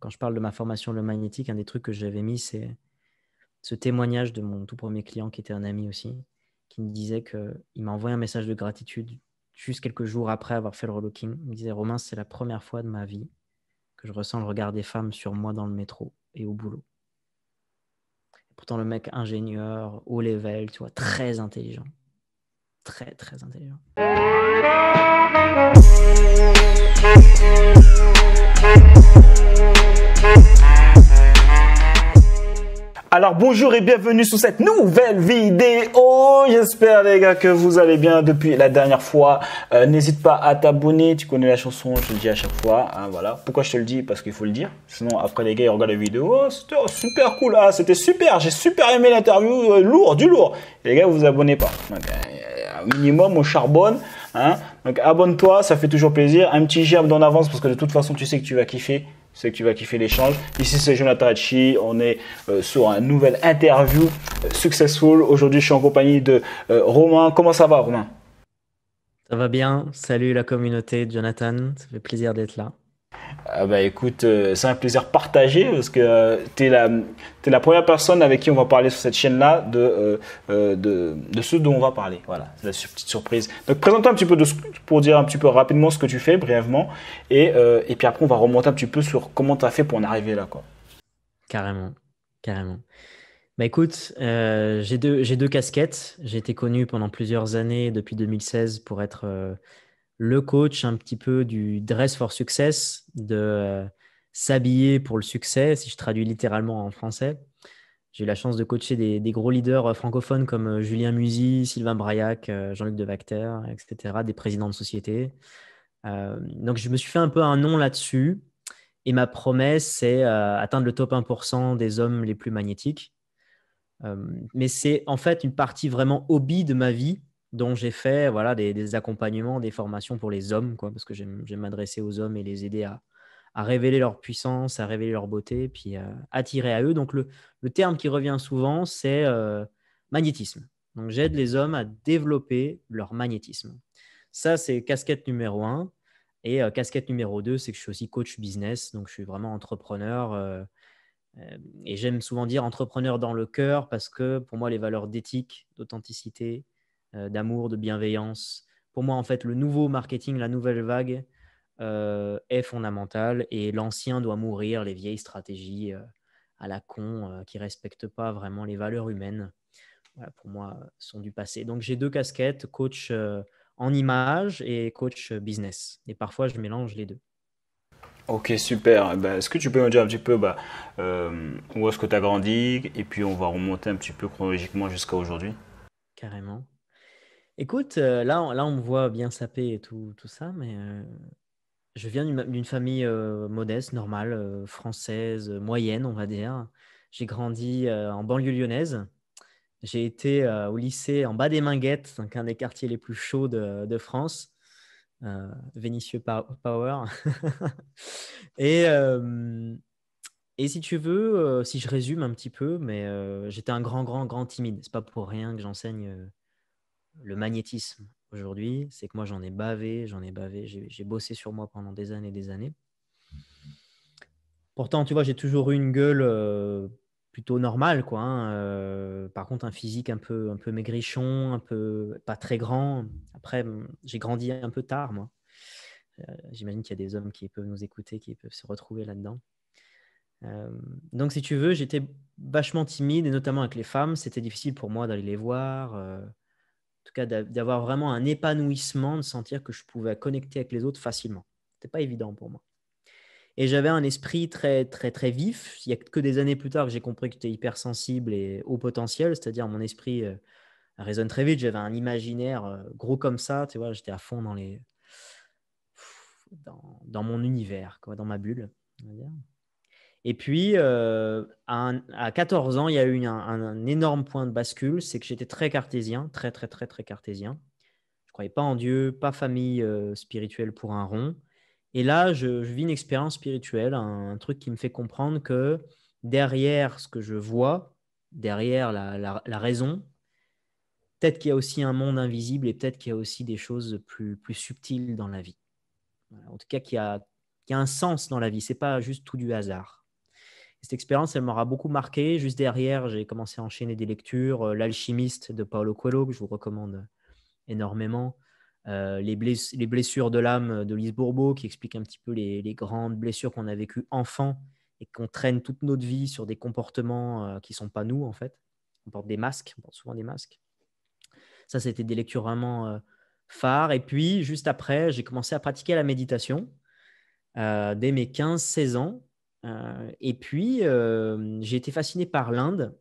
quand je parle de ma formation le magnétique, un des trucs que j'avais mis, c'est ce témoignage de mon tout premier client qui était un ami aussi, qui me disait qu'il m'a envoyé un message de gratitude juste quelques jours après avoir fait le relooking. Il me disait Romain, c'est la première fois de ma vie que je ressens le regard des femmes sur moi dans le métro et au boulot. pourtant, le mec ingénieur, haut level, tu vois, très intelligent. Très, très intelligent. Alors bonjour et bienvenue sur cette nouvelle vidéo. J'espère les gars que vous allez bien depuis la dernière fois. Euh, n'hésite pas à t'abonner. Tu connais la chanson, je te le dis à chaque fois. Hein, voilà. Pourquoi je te le dis Parce qu'il faut le dire. Sinon après les gars ils regardent la vidéo. Oh, c'était oh, super cool. Ah, c'était super. J'ai super aimé l'interview. Euh, lourd, du lourd. les gars vous vous abonnez pas. Euh, minimum au charbonne. Hein. Donc abonne-toi, ça fait toujours plaisir. Un petit j'aime d'en avance parce que de toute façon tu sais que tu vas kiffer c'est que tu vas kiffer l'échange. Ici, c'est Jonathan Hachi. On est euh, sur un nouvelle interview euh, successful. Aujourd'hui, je suis en compagnie de euh, Romain. Comment ça va, Romain Ça va bien. Salut la communauté, Jonathan. Ça fait plaisir d'être là. Ah bah écoute, euh, c'est un plaisir partagé parce que euh, tu es la, la première personne avec qui on va parler sur cette chaîne-là de, euh, de, de, ce dont on va parler. Voilà, c'est la petite surprise. Donc présente-toi un petit peu pour dire un petit peu rapidement ce que tu fais, brièvement, et, et puis après on va remonter un petit peu sur comment tu as fait pour en arriver là. Quoi. Carrément, carrément. Bah écoute, j'ai deux, deux, casquettes. J'ai été connu pendant plusieurs années, depuis 2016, pour être le coach un petit peu du dress for success, de euh, s'habiller pour le succès, si je traduis littéralement en français. J'ai eu la chance de coacher des, gros leaders euh, francophones comme euh, Julien Musy, Sylvain Braillac, Jean-Luc Devacter, etc., des présidents de sociétés. donc, je me suis fait un peu un nom là-dessus. Et ma promesse, c'est atteindre le top 1% des hommes les plus magnétiques. mais c'est en fait une partie vraiment hobby de ma vie dont j'ai fait voilà, des, accompagnements, des formations pour les hommes, quoi, parce que j'aime m'adresser aux hommes et les aider à, révéler leur puissance, à révéler leur beauté, puis à euh, attirer à eux. Donc le, terme qui revient souvent, c'est euh, magnétisme. Donc j'aide les hommes à développer leur magnétisme. Ça, c'est casquette numéro un. Et euh, casquette numéro deux, c'est que je suis aussi coach business, donc je suis vraiment entrepreneur. et j'aime souvent dire entrepreneur dans le cœur parce que pour moi, les valeurs d'éthique, d'authenticité, euh, d'amour, de bienveillance. Pour moi, en fait, le nouveau marketing, la nouvelle vague euh, est fondamentale et l'ancien doit mourir, les vieilles stratégies euh, à la con qui respectent pas vraiment les valeurs humaines, pour moi, sont du passé. Donc, j'ai deux casquettes, coach en image et coach business. Et parfois, je mélange les deux. Ok, super. Bah, est-ce que tu peux me dire un petit peu bah, où est-ce que tu as grandi et puis on va remonter un petit peu chronologiquement jusqu'à aujourd'hui Carrément. Écoute, euh, là, on, là, on me voit bien sapé et tout, tout ça, mais euh, je viens d'une famille euh, modeste, normale, française, moyenne, on va dire. J'ai grandi en banlieue lyonnaise. J'ai été au lycée en bas des Minguettes, donc un des quartiers les plus chauds de, de France. Vénitieux Power. et, et si tu veux, si je résume un petit peu, mais j'étais un grand, grand, grand timide. C'est pas pour rien que j'enseigne le magnétisme aujourd'hui, c'est que moi j'en ai bavé, j'en ai bavé, j'ai bossé sur moi pendant des années et des années. Pourtant, tu vois, j'ai toujours eu une gueule euh, plutôt normale, quoi. Hein, euh, par contre, un physique un peu, un peu maigrichon, un peu pas très grand. Après, j'ai grandi un peu tard, moi. Euh, j'imagine qu'il y a des hommes qui peuvent nous écouter, qui peuvent se retrouver là-dedans. donc, si tu veux, j'étais vachement timide et notamment avec les femmes, c'était difficile pour moi d'aller les voir en tout cas d'avoir vraiment un épanouissement, de sentir que je pouvais connecter avec les autres facilement. C'était pas évident pour moi. Et j'avais un esprit très très très vif. Il y a que des années plus tard que j'ai compris que j'étais hypersensible et haut potentiel, c'est-à-dire mon esprit euh, résonne très vite. J'avais un imaginaire euh, gros comme ça, tu vois, j'étais à fond dans les dans, mon univers, quoi, dans ma bulle. Et puis, euh, à, 14 ans, il y a eu un, énorme point de bascule, c'est que j'étais très cartésien, très, très, très, très cartésien. Je ne croyais pas en Dieu, pas famille euh, spirituelle pour un rond. Et là, je, vis une expérience spirituelle, un, truc qui me fait comprendre que derrière ce que je vois, derrière la, raison, peut-être qu'il y a aussi un monde invisible et peut-être qu'il y a aussi des choses plus, plus subtiles dans la vie. En tout cas, qu'il y, a, qu'il y a un sens dans la vie, ce n'est pas juste tout du hasard. Cette expérience, elle m'aura beaucoup marqué. Juste derrière, j'ai commencé à enchaîner des lectures. Euh, L'alchimiste de Paolo Coelho, que je vous recommande euh, énormément. Euh, les, blessures de l'âme de Lise Bourbeau, qui explique un petit peu les, grandes blessures qu'on a vécues enfant et qu'on traîne toute notre vie sur des comportements qui ne sont pas nous, en fait. On porte des masques, on porte souvent des masques. Ça, c'était des lectures vraiment phares. Et puis, juste après, j'ai commencé à pratiquer la méditation dès mes 15-16 ans. Euh, et puis, euh, j'ai été fasciné par l'Inde,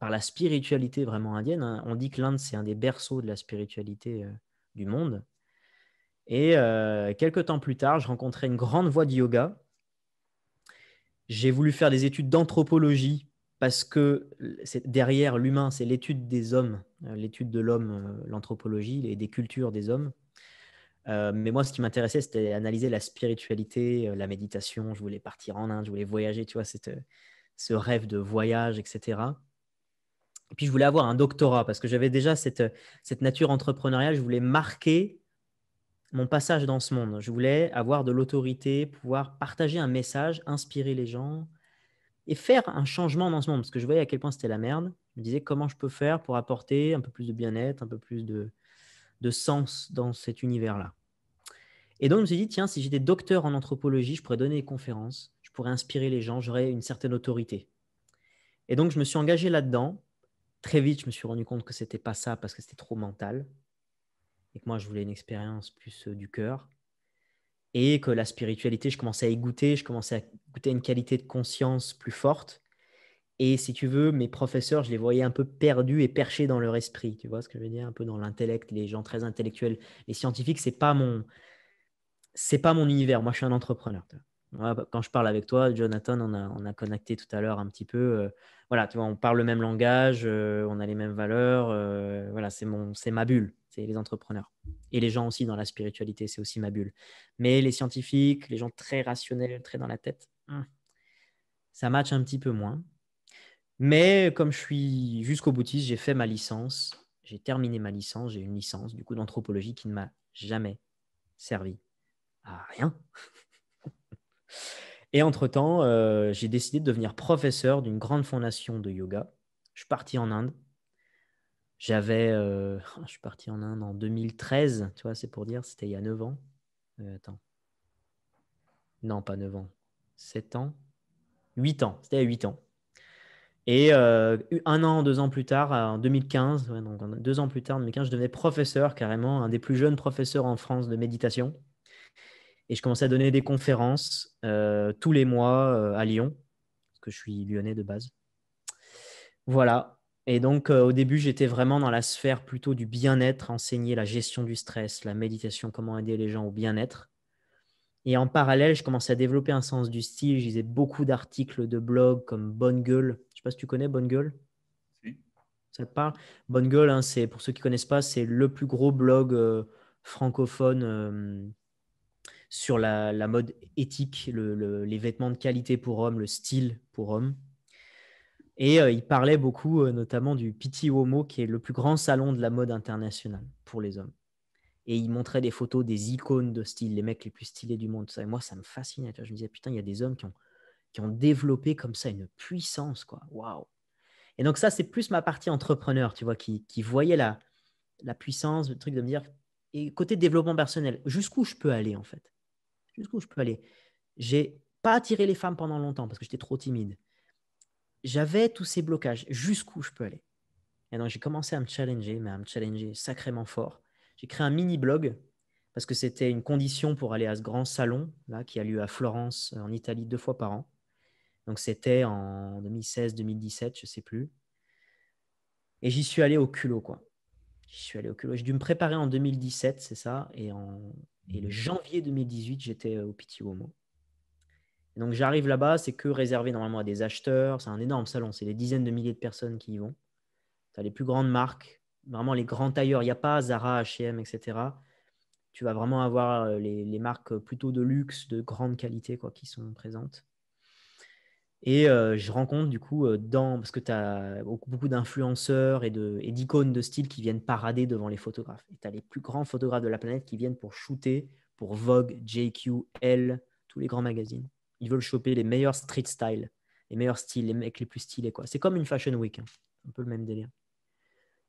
par la spiritualité vraiment indienne. Hein. On dit que l'Inde, c'est un des berceaux de la spiritualité euh, du monde. Et quelques temps plus tard, je rencontrais une grande voie de yoga. J'ai voulu faire des études d'anthropologie parce que derrière l'humain, c'est l'étude des hommes, l'étude de l'homme, l'anthropologie et des cultures des hommes. Euh, mais moi, ce qui m'intéressait, c'était analyser la spiritualité, euh, la méditation. Je voulais partir en Inde, je voulais voyager, tu vois, euh, ce rêve de voyage, etc. Et puis, je voulais avoir un doctorat parce que j'avais déjà cette, cette nature entrepreneuriale. Je voulais marquer mon passage dans ce monde. Je voulais avoir de l'autorité, pouvoir partager un message, inspirer les gens et faire un changement dans ce monde parce que je voyais à quel point c'était la merde. Je me disais comment je peux faire pour apporter un peu plus de bien-être, un peu plus de, de sens dans cet univers-là. Et donc, je me suis dit, tiens, si j'étais docteur en anthropologie, je pourrais donner des conférences, je pourrais inspirer les gens, j'aurais une certaine autorité. Et donc, je me suis engagé là-dedans. Très vite, je me suis rendu compte que c'était pas ça parce que c'était trop mental et que moi, je voulais une expérience plus euh, du cœur. Et que la spiritualité, je commençais à y goûter, je commençais à goûter une qualité de conscience plus forte. Et si tu veux, mes professeurs, je les voyais un peu perdus et perchés dans leur esprit. Tu vois ce que je veux dire Un peu dans l'intellect, les gens très intellectuels. Les scientifiques, c'est pas mon, c'est pas mon univers. Moi, je suis un entrepreneur. Quand je parle avec toi, Jonathan, on a, on a connecté tout à l'heure un petit peu. Euh, voilà, tu vois, on parle le même langage, euh, on a les mêmes valeurs. Euh, voilà, c'est mon, c'est ma bulle. C'est les entrepreneurs et les gens aussi dans la spiritualité. C'est aussi ma bulle. Mais les scientifiques, les gens très rationnels, très dans la tête, hmm, ça match un petit peu moins. Mais comme je suis jusqu'au boutiste, j'ai fait ma licence, j'ai terminé ma licence, j'ai une licence du coup d'anthropologie qui ne m'a jamais servi à rien. Et entre-temps, euh, j'ai décidé de devenir professeur d'une grande fondation de yoga. Je suis parti en Inde. J'avais, euh, je suis parti en Inde en 2013, tu vois, c'est pour dire, c'était il y a 9 ans. Euh, attends. Non, pas 9 ans. 7 ans. 8 ans. C'était a 8 ans. Et euh, un an, deux ans plus tard, en 2015, donc deux ans plus tard, 2015, je devenais professeur carrément, un des plus jeunes professeurs en France de méditation. Et je commençais à donner des conférences euh, tous les mois euh, à Lyon, parce que je suis lyonnais de base. Voilà. Et donc, au début, j'étais vraiment dans la sphère plutôt du bien-être, enseigner la gestion du stress, la méditation, comment aider les gens au bien-être. Et en parallèle, je commençais à développer un sens du style. Je lisais beaucoup d'articles de blog comme Bonne Gueule. Je ne sais pas si tu connais Bonne Gueule. Oui. Ça te parle Bonne Gueule, hein, c'est, pour ceux qui ne connaissent pas, c'est le plus gros blog euh, francophone euh, sur la, mode éthique, les vêtements de qualité pour hommes, le style pour hommes. Et euh, il parlait beaucoup notamment du Pitti Uomo, qui est le plus grand salon de la mode internationale pour les hommes et il montrait des photos des icônes de style, les mecs les plus stylés du monde. moi, ça me fascinait. Je me disais, putain, il y a des hommes qui ont, qui ont développé comme ça une puissance, quoi. Waouh! Et donc, ça, c'est plus ma partie entrepreneur, tu vois, qui, voyait la, la puissance, le truc de me dire, et côté développement personnel, jusqu'où je peux aller, en fait? Jusqu'où je peux aller? J'ai pas attiré les femmes pendant longtemps parce que j'étais trop timide. J'avais tous ces blocages. Jusqu'où je peux aller? Et donc, j'ai commencé à me challenger, mais à me challenger sacrément fort. J'ai créé un mini blog parce que c'était une condition pour aller à ce grand salon là qui a lieu à Florence en Italie deux fois par an. Donc c'était en 2016, 2017, je sais plus. Et j'y suis allé au culot quoi. J'y suis allé au culot. J'ai dû me préparer en 2017, c'est ça, et en le janvier 2018, j'étais euh, au Piti Uomo. Donc j'arrive là-bas, c'est que réservé normalement à des acheteurs, c'est un énorme salon, c'est des dizaines de milliers de personnes qui y vont. Tu as les plus grandes marques, vraiment les grands tailleurs. Il n'y a pas Zara, HM, etc. Tu vas vraiment avoir euh, les, marques plutôt de luxe, de grande qualité, quoi, qui sont présentes. Et euh, je rencontre du coup euh, dans parce que tu as beaucoup d'influenceurs et d'icônes de, style qui viennent parader devant les photographes. Et tu as les plus grands photographes de la planète qui viennent pour shooter pour Vogue, JQ, Elle, tous les grands magazines. Ils veulent choper les meilleurs street style, les meilleurs styles, les mecs les plus stylés quoi. C'est comme une fashion week, hein. un peu le même délire.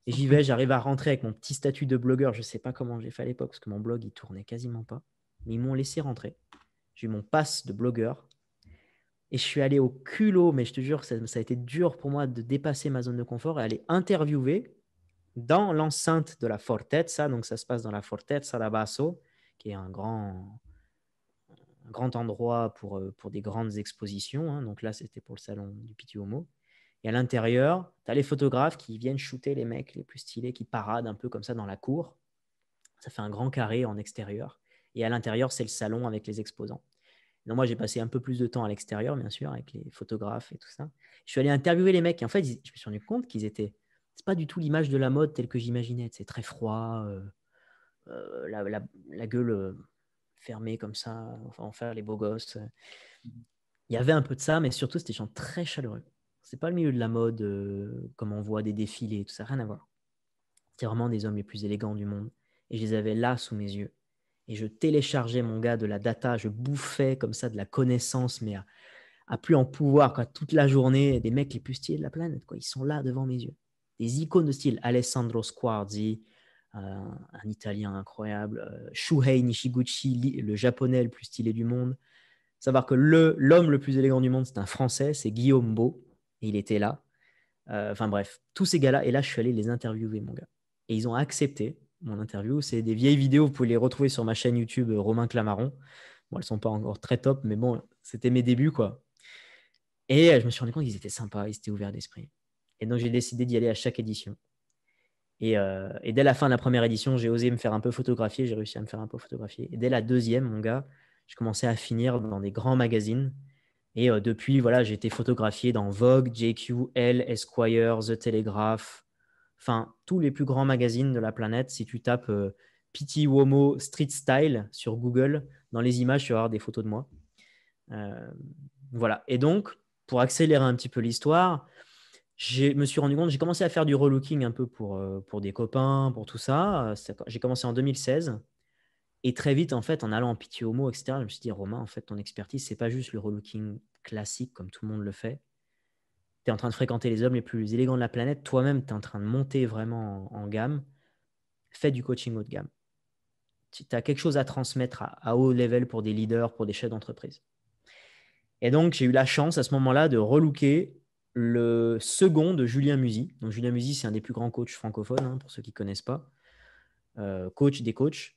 Et j'y vais, j'arrive à rentrer avec mon petit statut de blogueur. Je ne sais pas comment j'ai fait à l'époque, parce que mon blog, il tournait quasiment pas. Mais ils m'ont laissé rentrer. J'ai eu mon passe de blogueur. Et je suis allé au culot, mais je te jure ça, a été dur pour moi de dépasser ma zone de confort et aller interviewer dans l'enceinte de la Fortezza. Donc ça se passe dans la Fortezza da Basso, qui est un grand, grand endroit pour, euh, pour des grandes expositions. Hein. Donc là, c'était pour le salon du Piti Homo. Et à l'intérieur, tu as les photographes qui viennent shooter les mecs les plus stylés, qui paradent un peu comme ça dans la cour. Ça fait un grand carré en extérieur. Et à l'intérieur, c'est le salon avec les exposants. moi, j'ai passé un peu plus de temps à l'extérieur, bien sûr, avec les photographes et tout ça. Je suis allé interviewer les mecs. Et en fait, je me suis rendu compte qu'ils étaient. C'est pas du tout l'image de la mode telle que j'imaginais. C'est très froid, euh, euh, la, gueule euh, fermée comme ça, enfin, faire les beaux gosses. Il y avait un peu de ça, mais surtout, c'était des gens très chaleureux. C'est pas le milieu de la mode euh, comme on voit des défilés, tout ça, rien à voir. C'est vraiment des hommes les plus élégants du monde. Et je les avais là sous mes yeux. Et je téléchargeais mon gars de la data, je bouffais comme ça de la connaissance, mais à, plus en pouvoir, quoi, toute la journée, des mecs les plus stylés de la planète, quoi, ils sont là devant mes yeux. Des icônes de style, Alessandro Squardi, euh, un Italien incroyable, euh, Shuhei Nishiguchi, le japonais le plus stylé du monde. Savoir que l'homme le, le, plus élégant du monde, c'est un Français, c'est Guillaume Beau, il était là. Euh, enfin bref, tous ces gars-là. Et là, je suis allé les interviewer, mon gars. Et ils ont accepté mon interview. C'est des vieilles vidéos. Vous pouvez les retrouver sur ma chaîne YouTube euh, Romain Clamaron. Bon, elles sont pas encore très top, mais bon, c'était mes débuts, quoi. Et euh, je me suis rendu compte qu'ils étaient sympas, ils étaient ouverts d'esprit. Et donc, j'ai décidé d'y aller à chaque édition. Et, et, dès la fin de la première édition, j'ai osé me faire un peu photographier. J'ai réussi à me faire un peu photographier. Et dès la deuxième, mon gars, je commençais à finir dans des grands magazines. Et euh, depuis, voilà, j'ai été photographié dans Vogue, JQ, Elle, Esquire, The Telegraph, enfin, tous les plus grands magazines de la planète. Si tu tapes euh, Pity Womo Street Style sur Google, dans les images, tu vas avoir des photos de moi. Euh, voilà. Et donc, pour accélérer un petit peu l'histoire, je me suis rendu compte, j'ai commencé à faire du relooking un peu pour, pour des copains, pour tout ça. J'ai commencé en 2016. Et très vite, en fait, en allant en pitié homo, etc., je me suis dit, Romain, en fait, ton expertise, c'est pas juste le relooking classique comme tout le monde le fait. Tu es en train de fréquenter les hommes les plus élégants de la planète. Toi-même, tu es en train de monter vraiment en, gamme. Fais du coaching haut de gamme. Tu as quelque chose à transmettre à, haut level pour des leaders, pour des chefs d'entreprise. Et donc, j'ai eu la chance à ce moment-là de relooker le second de Julien Musi. Donc, Julien Musi, c'est un des plus grands coachs francophones, hein, pour ceux qui ne connaissent pas. Euh, coach des coachs.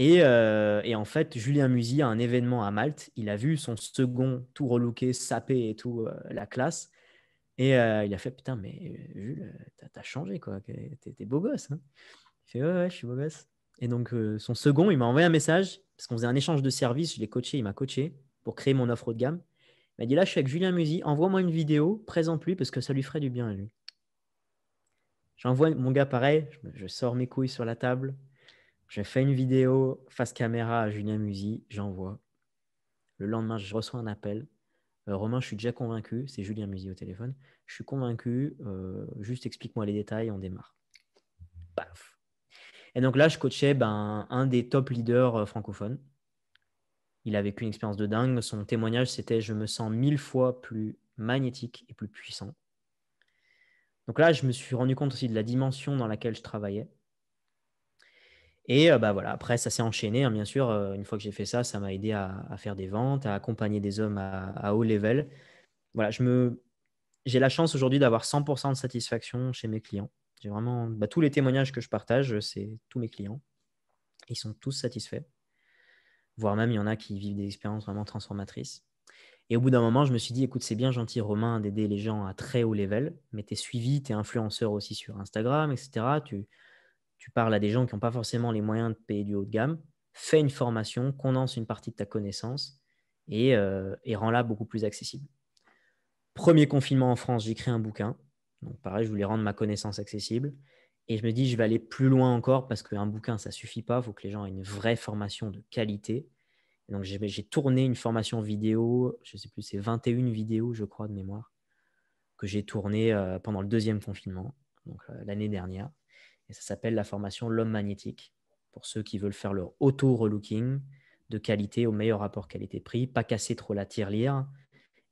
Euh, et, en fait, Julien Musi a un événement à Malte, il a vu son second tout relooké, sapé et tout, euh, la classe. Et euh, il a fait Putain, mais Jules, t'as changé, quoi. T'es beau gosse. Hein. Il fait Ouais, ouais, je suis beau gosse. Et donc, son second, il m'a envoyé un message parce qu'on faisait un échange de services. Je l'ai coaché, il m'a coaché pour créer mon offre haut de gamme. Il m'a dit Là, je suis avec Julien Musi. envoie-moi une vidéo, présente-lui parce que ça lui ferait du bien à lui. J'envoie mon gars pareil, je sors mes couilles sur la table, je fais une vidéo face caméra à Julien Musi, j'envoie. Le lendemain, je reçois un appel. Euh, Romain, je suis déjà convaincu, c'est Julien Musi au téléphone. Je suis convaincu, euh, juste explique-moi les détails, on démarre. Paf. Et donc là, je coachais ben, un des top leaders euh, francophones. Il a vécu une expérience de dingue. Son témoignage, c'était Je me sens mille fois plus magnétique et plus puissant. Donc là, je me suis rendu compte aussi de la dimension dans laquelle je travaillais. Et bah voilà, après, ça s'est enchaîné. Hein, bien sûr, une fois que j'ai fait ça, ça m'a aidé à, faire des ventes, à accompagner des hommes à, haut level. Voilà, je me, j'ai la chance aujourd'hui d'avoir 100% de satisfaction chez mes clients. J'ai vraiment bah, tous les témoignages que je partage, c'est tous mes clients. Ils sont tous satisfaits, voire même il y en a qui vivent des expériences vraiment transformatrices. Et au bout d'un moment, je me suis dit, écoute, c'est bien gentil, Romain, d'aider les gens à très haut level, mais tu es suivi, tu es influenceur aussi sur Instagram, etc. Tu, tu parles à des gens qui n'ont pas forcément les moyens de payer du haut de gamme, fais une formation, condense une partie de ta connaissance et, euh, rends-la beaucoup plus accessible. Premier confinement en France, j'ai créé un bouquin. Donc pareil, je voulais rendre ma connaissance accessible. Et je me dis, je vais aller plus loin encore parce qu'un bouquin, ça ne suffit pas. Il faut que les gens aient une vraie formation de qualité. donc j'ai tourné une formation vidéo, je ne sais plus, c'est 21 vidéos, je crois, de mémoire, que j'ai tourné euh, pendant le deuxième confinement, donc euh, l'année dernière ça s'appelle la formation L'homme magnétique, pour ceux qui veulent faire leur auto-relooking de qualité au meilleur rapport qualité-prix, pas casser trop la tirelire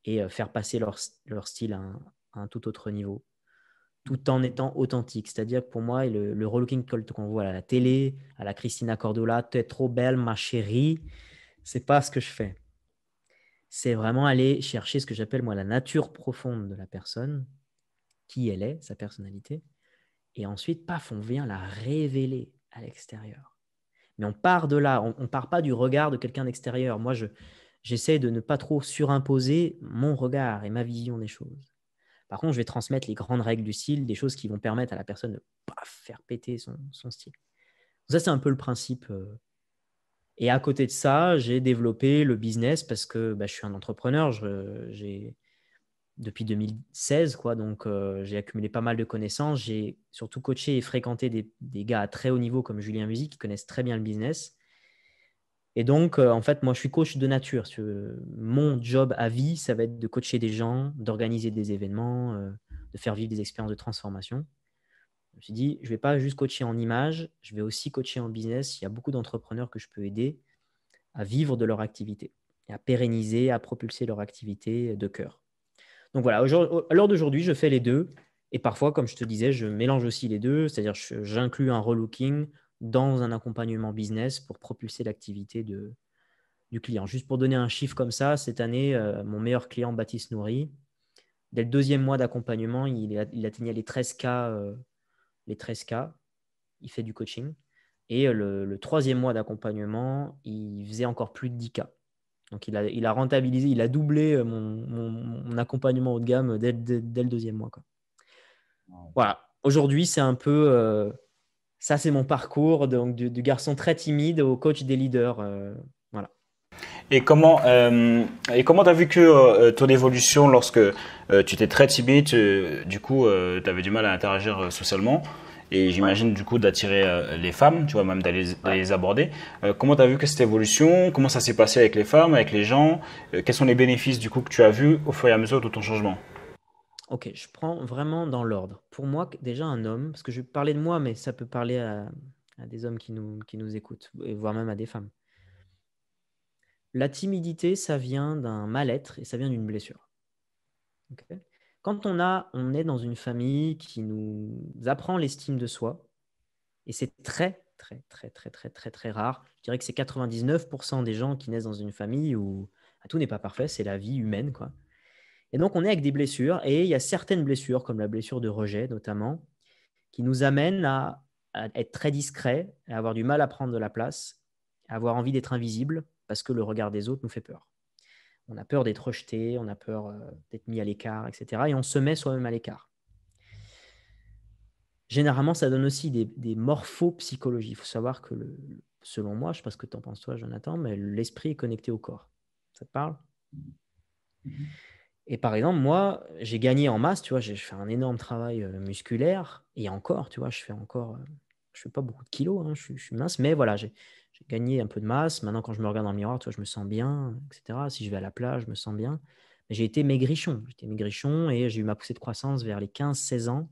et euh, faire passer leur, style à un, tout autre niveau, tout en étant authentique. C'est-à-dire que pour moi, le, le relooking qu'on voit à la télé, à la Christina Cordola, tu trop belle, ma chérie, c'est pas ce que je fais. C'est vraiment aller chercher ce que j'appelle moi la nature profonde de la personne, qui elle est, sa personnalité, et ensuite, paf, on vient la révéler à l'extérieur. Mais on part de là, on ne part pas du regard de quelqu'un d'extérieur. Moi, je, j'essaie de ne pas trop surimposer mon regard et ma vision des choses. Par contre, je vais transmettre les grandes règles du style, des choses qui vont permettre à la personne de paf, faire péter son, style. ça, c'est un peu le principe. Euh. Et à côté de ça, j'ai développé le business parce que bah, je suis un entrepreneur, j'ai depuis 2016, quoi. Donc, euh, j'ai accumulé pas mal de connaissances. J'ai surtout coaché et fréquenté des, gars à très haut niveau comme Julien Musique qui connaissent très bien le business. Et donc, euh, en fait, moi, je suis coach de nature. Mon job à vie, ça va être de coacher des gens, d'organiser des événements, euh, de faire vivre des expériences de transformation. Je me suis dit, je ne vais pas juste coacher en image, je vais aussi coacher en business. Il y a beaucoup d'entrepreneurs que je peux aider à vivre de leur activité, à pérenniser, à propulser leur activité de cœur. Donc voilà, à l'heure d'aujourd'hui, je fais les deux. Et parfois, comme je te disais, je mélange aussi les deux, c'est-à-dire j'inclus un relooking dans un accompagnement business pour propulser l'activité de, du client. Juste pour donner un chiffre comme ça, cette année, euh, mon meilleur client, Baptiste Nourri, dès le deuxième mois d'accompagnement, il, atteignait les 13 cas, euh, les 13 Il fait du coaching. Et euh, le, le troisième mois d'accompagnement, il faisait encore plus de 10 cas. Donc il a, rentabilisé, il a doublé euh, mon, accompagnement haut de gamme euh, dès, le deuxième mois. Voilà. Aujourd'hui, c'est un peu euh, ça, c'est mon parcours donc, du, garçon très timide au coach des leaders. Et comment et comment t'as vécu ton évolution lorsque tu étais très timide, du coup tu avais du mal à interagir socialement et j'imagine du coup d'attirer euh, les femmes, tu vois, même d'aller les aborder. Euh, comment tu as vu que cette évolution Comment ça s'est passé avec les femmes, avec les gens euh, Quels sont les bénéfices du coup que tu as vus au fur et à mesure de ton changement Ok, je prends vraiment dans l'ordre. Pour moi, déjà un homme, parce que je vais parler de moi, mais ça peut parler à, des hommes qui nous, qui nous écoutent, voire même à des femmes. La timidité, ça vient d'un mal-être et ça vient d'une blessure. Ok quand on, a, on est dans une famille qui nous apprend l'estime de soi, et c'est très, très, très, très, très, très, très rare, je dirais que c'est 99% des gens qui naissent dans une famille où ah, tout n'est pas parfait, c'est la vie humaine. quoi. Et donc, on est avec des blessures, et il y a certaines blessures, comme la blessure de rejet notamment, qui nous amènent à, à être très discrets, à avoir du mal à prendre de la place, à avoir envie d'être invisible, parce que le regard des autres nous fait peur on a peur d'être rejeté, on a peur euh, d'être mis à l'écart, etc. Et on se met soi-même à l'écart. Généralement, ça donne aussi des, des morphopsychologies. Il faut savoir que, selon moi, je ne sais pas ce que tu en penses toi, Jonathan, mais l'esprit est connecté au corps. Ça te parle Et par exemple, moi, j'ai gagné en masse, tu vois, j'ai fait un énorme travail euh, musculaire, et encore, tu vois, je fais encore, euh, je fais pas beaucoup de kilos, hein, je, je suis mince, mais voilà, j'ai j'ai gagné un peu de masse. Maintenant, quand je me regarde dans le miroir, toi je me sens bien, etc. Si je vais à la plage, je me sens bien. Mais j'ai été maigrichon. J'étais maigrichon et j'ai eu ma poussée de croissance vers les 15-16 ans.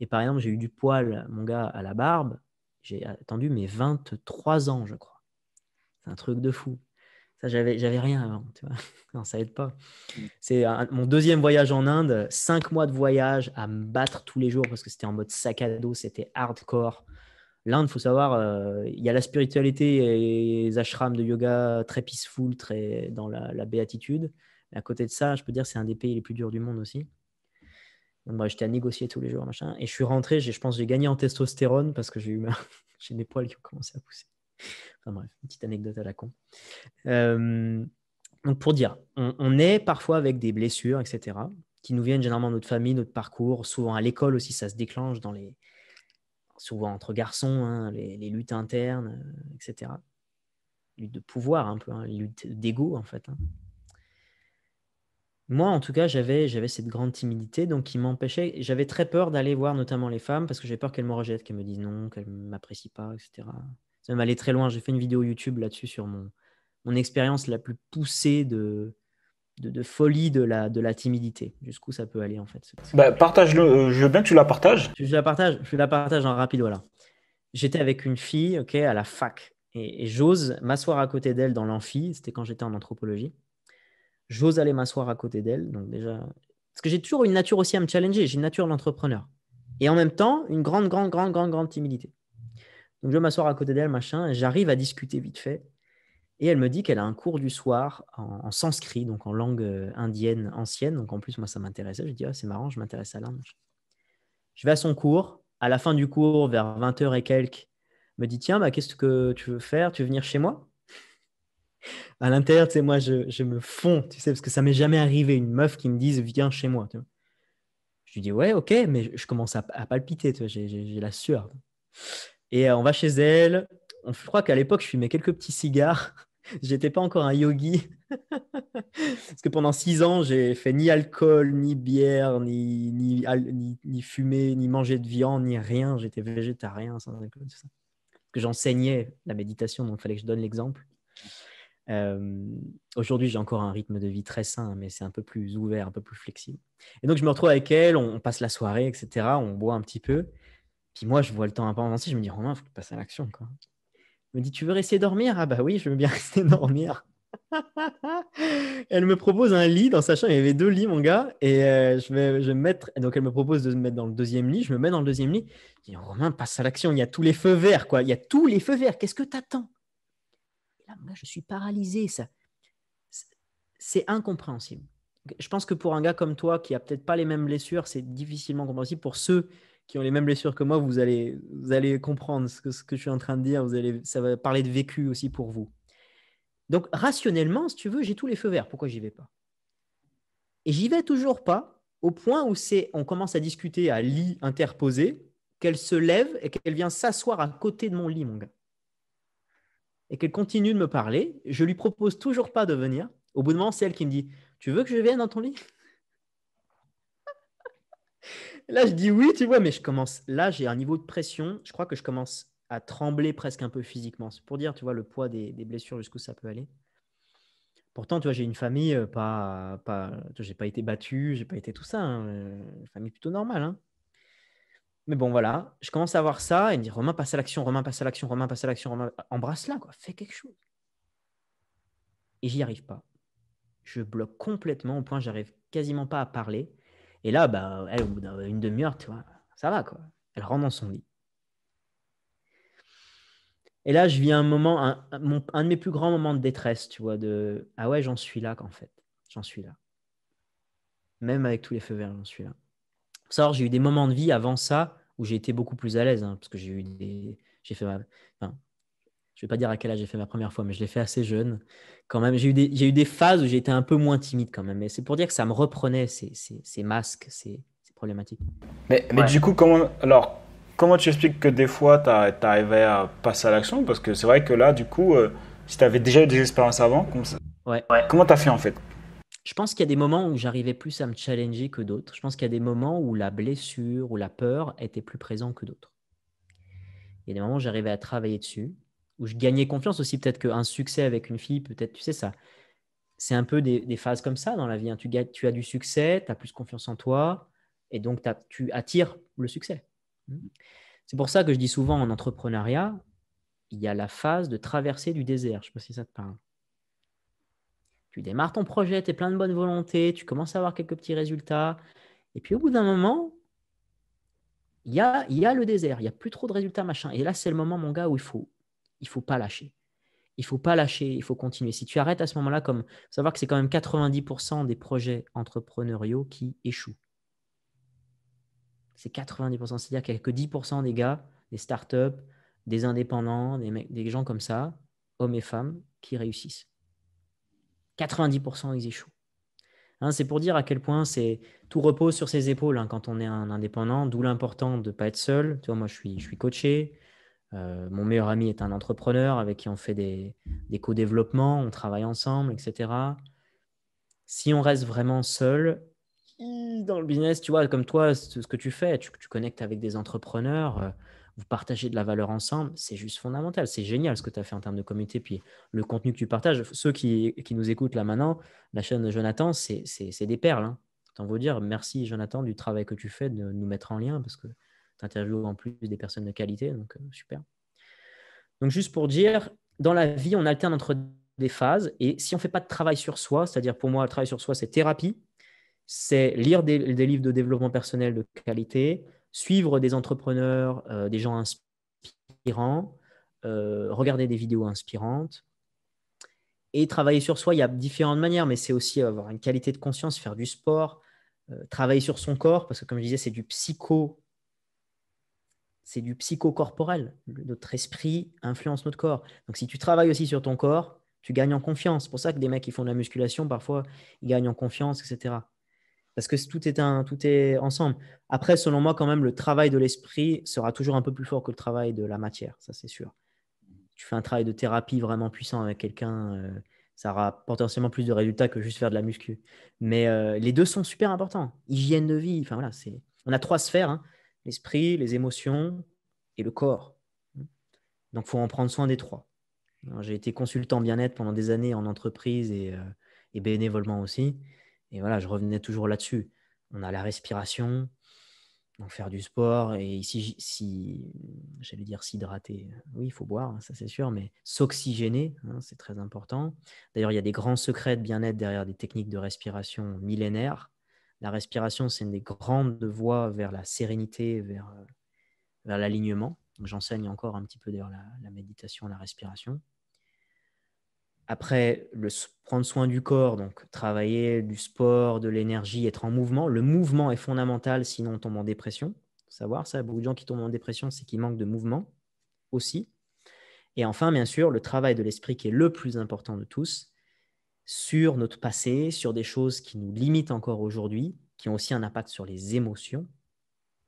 Et par exemple, j'ai eu du poil, mon gars, à la barbe. J'ai attendu mes 23 ans, je crois. C'est un truc de fou. Ça, j'avais, j'avais rien avant, tu non, ça aide pas. Mm. C'est mon deuxième voyage en Inde, cinq mois de voyage à me battre tous les jours parce que c'était en mode sac à dos, c'était hardcore. L'Inde, il faut savoir, euh, il y a la spiritualité et les ashrams de yoga très peaceful, très dans la, béatitude. à côté de ça, je peux dire c'est un des pays les plus durs du monde aussi. Moi, j'étais à négocier tous les jours, machin. Et je suis rentré, je pense j'ai gagné en testostérone parce que j'ai eu j'ai mes poils qui ont commencé à pousser. Enfin bref, petite anecdote à la con. Euh, donc pour dire, on, est parfois avec des blessures, etc., qui nous viennent généralement de notre famille, notre parcours, souvent à l'école aussi, ça se déclenche dans les, souvent entre garçons, hein, les, luttes internes, euh, etc. Lutte de pouvoir un peu, hein, lutte d'ego en fait. Hein. Moi, en tout cas, j'avais cette grande timidité, donc qui m'empêchait. J'avais très peur d'aller voir notamment les femmes parce que j'avais peur qu'elles me rejettent, qu'elles me disent non, qu'elles ne m'apprécient pas, etc. Ça m'allait très loin. J'ai fait une vidéo YouTube là-dessus sur mon, mon expérience la plus poussée de, de, folie de la, de la timidité. Jusqu'où ça peut aller en fait. Bah, partage le, euh, je veux bien que tu la partages. Je la partage, je la partage en rapide, voilà. J'étais avec une fille ok, à la fac et, j'ose m'asseoir à côté d'elle dans l'amphi, c'était quand j'étais en anthropologie. J'ose aller m'asseoir à côté d'elle, donc déjà. Parce que j'ai toujours une nature aussi à me challenger, j'ai une nature d'entrepreneur. Et en même temps, une grande, grande, grande, grande, grande timidité. Donc je m'asseoir à côté d'elle, machin, j'arrive à discuter vite fait. Et elle me dit qu'elle a un cours du soir en, sanskrit, donc en langue euh, indienne ancienne. Donc en plus, moi, ça m'intéressait. Je dis, ah, c'est marrant, je m'intéresse à l'Inde. Je vais à son cours. À la fin du cours, vers 20h et quelques, me dit, tiens, bah, qu'est-ce que tu veux faire Tu veux venir chez moi À l'intérieur, tu sais, moi, je, me fonds, tu sais, parce que ça m'est jamais arrivé, une meuf qui me dise, viens chez moi. Je lui dis, ouais, ok, mais je commence à, à palpiter, j'ai la sueur. Et euh, on va chez elle, je crois qu'à l'époque, je fumais quelques petits cigares. J'étais pas encore un yogi. Parce que pendant six ans, j'ai fait ni alcool, ni bière, ni, ni, ni, ni, fumer, ni manger de viande, ni rien. J'étais végétarien, que j'enseignais la méditation, donc il fallait que je donne l'exemple. Euh, aujourd'hui, j'ai encore un rythme de vie très sain, mais c'est un peu plus ouvert, un peu plus flexible. Et donc, je me retrouve avec elle, on, passe la soirée, etc. On boit un petit peu. Puis moi, je vois le temps un peu je me dis, Romain, il faut que tu passes à l'action. quoi me dit Tu veux rester dormir Ah bah oui, je veux bien rester dormir. elle me propose un lit dans sa chambre. Il y avait deux lits, mon gars. Et euh, je, vais, me mettre. donc, elle me propose de me mettre dans le deuxième lit. Je me mets dans le deuxième lit. Je dis Romain, passe à l'action. Il y a tous les feux verts, quoi. Il y a tous les feux verts. Qu'est-ce que t'attends Là, gars, je suis paralysé. Ça, c'est incompréhensible. Je pense que pour un gars comme toi qui a peut-être pas les mêmes blessures, c'est difficilement compréhensible. Pour ceux qui ont les mêmes blessures que moi, vous allez, vous allez comprendre ce que, je suis en train de dire. Vous allez, ça va parler de vécu aussi pour vous. Donc, rationnellement, si tu veux, j'ai tous les feux verts. Pourquoi j'y vais pas Et j'y vais toujours pas au point où c'est, on commence à discuter à lit interposé, qu'elle se lève et qu'elle vient s'asseoir à côté de mon lit, mon gars. Et qu'elle continue de me parler. Je lui propose toujours pas de venir. Au bout de moment, c'est elle qui me dit Tu veux que je vienne dans ton lit Là, je dis oui, tu vois, mais je commence. Là, j'ai un niveau de pression. Je crois que je commence à trembler presque un peu physiquement. C'est pour dire, tu vois, le poids des, blessures, jusqu'où ça peut aller. Pourtant, tu vois, j'ai une famille euh, pas, pas, j'ai pas été battu, j'ai pas été tout ça, hein, une euh, famille plutôt normale. Hein. Mais bon, voilà, je commence à voir ça et me dire, Romain, passe à l'action, Romain, passe à l'action, Romain, passe à l'action, embrasse-la, quoi, fais quelque chose. Et j'y arrive pas. Je bloque complètement au point, j'arrive quasiment pas à parler. Et là, bah, elle, au bout d'une demi-heure, tu vois, ça va, quoi. Elle rentre dans son lit. Et là, je vis un moment, un, de mes plus grands moments de détresse, tu vois, de ah ouais, j'en suis là, en fait. J'en suis là. Même avec tous les feux verts, j'en suis là. j'ai eu des moments de vie avant ça où j'ai été beaucoup plus à l'aise, hein, parce que j'ai eu des. J'ai fait ma je vais pas dire à quel âge j'ai fait ma première fois, mais je l'ai fait assez jeune. Quand même, j'ai eu, des, eu des phases où j'étais un peu moins timide quand même. Mais c'est pour dire que ça me reprenait ces, masques, ces, problématiques. Mais, du coup, comment, alors, comment tu expliques que des fois, tu arrivais à passer à l'action Parce que c'est vrai que là, du coup, euh, si tu avais déjà eu des expériences avant, comme comment tu as fait en fait je pense qu'il y a des moments où j'arrivais plus à me challenger que d'autres. Je pense qu'il y a des moments où la blessure ou la peur était plus présente que d'autres. Il y a des moments où j'arrivais à travailler dessus où je gagnais confiance aussi. Peut-être qu'un succès avec une fille, peut-être, tu sais, ça. C'est un peu des, phases comme ça dans la vie. Hein. Tu, tu as du succès, tu as plus confiance en toi, et donc tu attires le succès. Mm. C'est pour ça que je dis souvent en entrepreneuriat, il y a la phase de traverser du désert. Je ne sais pas si ça te parle. Tu démarres ton projet, tu es plein de bonne volonté, tu commences à avoir quelques petits résultats. Et puis au bout d'un moment, il y a, y a, le désert, il n'y a plus trop de résultats, machin. Et là, c'est le moment, mon gars, où il faut il faut pas lâcher. Il faut pas lâcher, il faut continuer. Si tu arrêtes à ce moment-là, comme savoir que c'est quand même 90% des projets entrepreneuriaux qui échouent. C'est 90%, c'est-à-dire qu'il n'y a que 10% des gars, des startups, des indépendants, des, gens comme ça, hommes et femmes, qui réussissent. 90% ils échouent. Hein, c'est pour dire à quel point c'est tout repose sur ses épaules hein, quand on est un indépendant, d'où l'important de ne pas être seul. moi, je suis coaché, euh, mon meilleur ami est un entrepreneur avec qui on fait des, co-développements, on travaille ensemble, etc. Si on reste vraiment seul, dans le business, tu vois, comme toi, ce que tu fais, tu, connectes avec des entrepreneurs, euh, vous partagez de la valeur ensemble, c'est juste fondamental. C'est génial ce que tu as fait en termes de communauté, puis le contenu que tu partages. Ceux qui, nous écoutent là maintenant, la chaîne de Jonathan, c'est des perles. Hein. Tant vous dire, merci Jonathan du travail que tu fais de nous mettre en lien, parce que interview en plus des personnes de qualité, donc euh, super. Donc juste pour dire, dans la vie, on alterne entre des phases, et si on ne fait pas de travail sur soi, c'est-à-dire pour moi, le travail sur soi, c'est thérapie, c'est lire des, livres de développement personnel de qualité, suivre des entrepreneurs, euh, des gens inspirants, euh, regarder des vidéos inspirantes. Et travailler sur soi, il y a différentes manières, mais c'est aussi avoir une qualité de conscience, faire du sport, travailler sur son corps, parce que comme je disais, c'est du psycho c'est du psychocorporel. Notre esprit influence notre corps. Donc si tu travailles aussi sur ton corps, tu gagnes en confiance. C'est pour ça que des mecs qui font de la musculation, parfois, ils gagnent en confiance, etc. Parce que tout est, un, tout est ensemble. Après, selon moi, quand même, le travail de l'esprit sera toujours un peu plus fort que le travail de la matière, ça c'est sûr. Tu fais un travail de thérapie vraiment puissant avec quelqu'un, euh, ça aura potentiellement plus de résultats que juste faire de la muscu. Mais euh, les deux sont super importants. Hygiène de vie, enfin voilà, c'est... On a trois sphères. Hein l'esprit, les émotions et le corps. Donc, faut en prendre soin des trois. J'ai été consultant bien-être pendant des années en entreprise euh, et, bénévolement aussi. Et voilà, je revenais toujours là-dessus. On a la respiration, donc faire du sport et ici, si, j'allais dire s'hydrater, oui, il faut boire, hein, ça c'est sûr, mais s'oxygéner, hein, c'est très important. D'ailleurs, il y a des grands secrets de bien-être derrière des techniques de respiration millénaires la respiration, c'est une des grandes voies vers la sérénité, vers, euh, l'alignement. J'enseigne encore un petit peu d'ailleurs la, méditation, la respiration. Après, le, prendre soin du corps, donc travailler du sport, de l'énergie, être en mouvement. Le mouvement est fondamental, sinon on tombe en dépression. Faut savoir ça, beaucoup de gens qui tombent en dépression, c'est qu'ils manquent de mouvement aussi. Et enfin, bien sûr, le travail de l'esprit qui est le plus important de tous, sur notre passé, sur des choses qui nous limitent encore aujourd'hui, qui ont aussi un impact sur les émotions.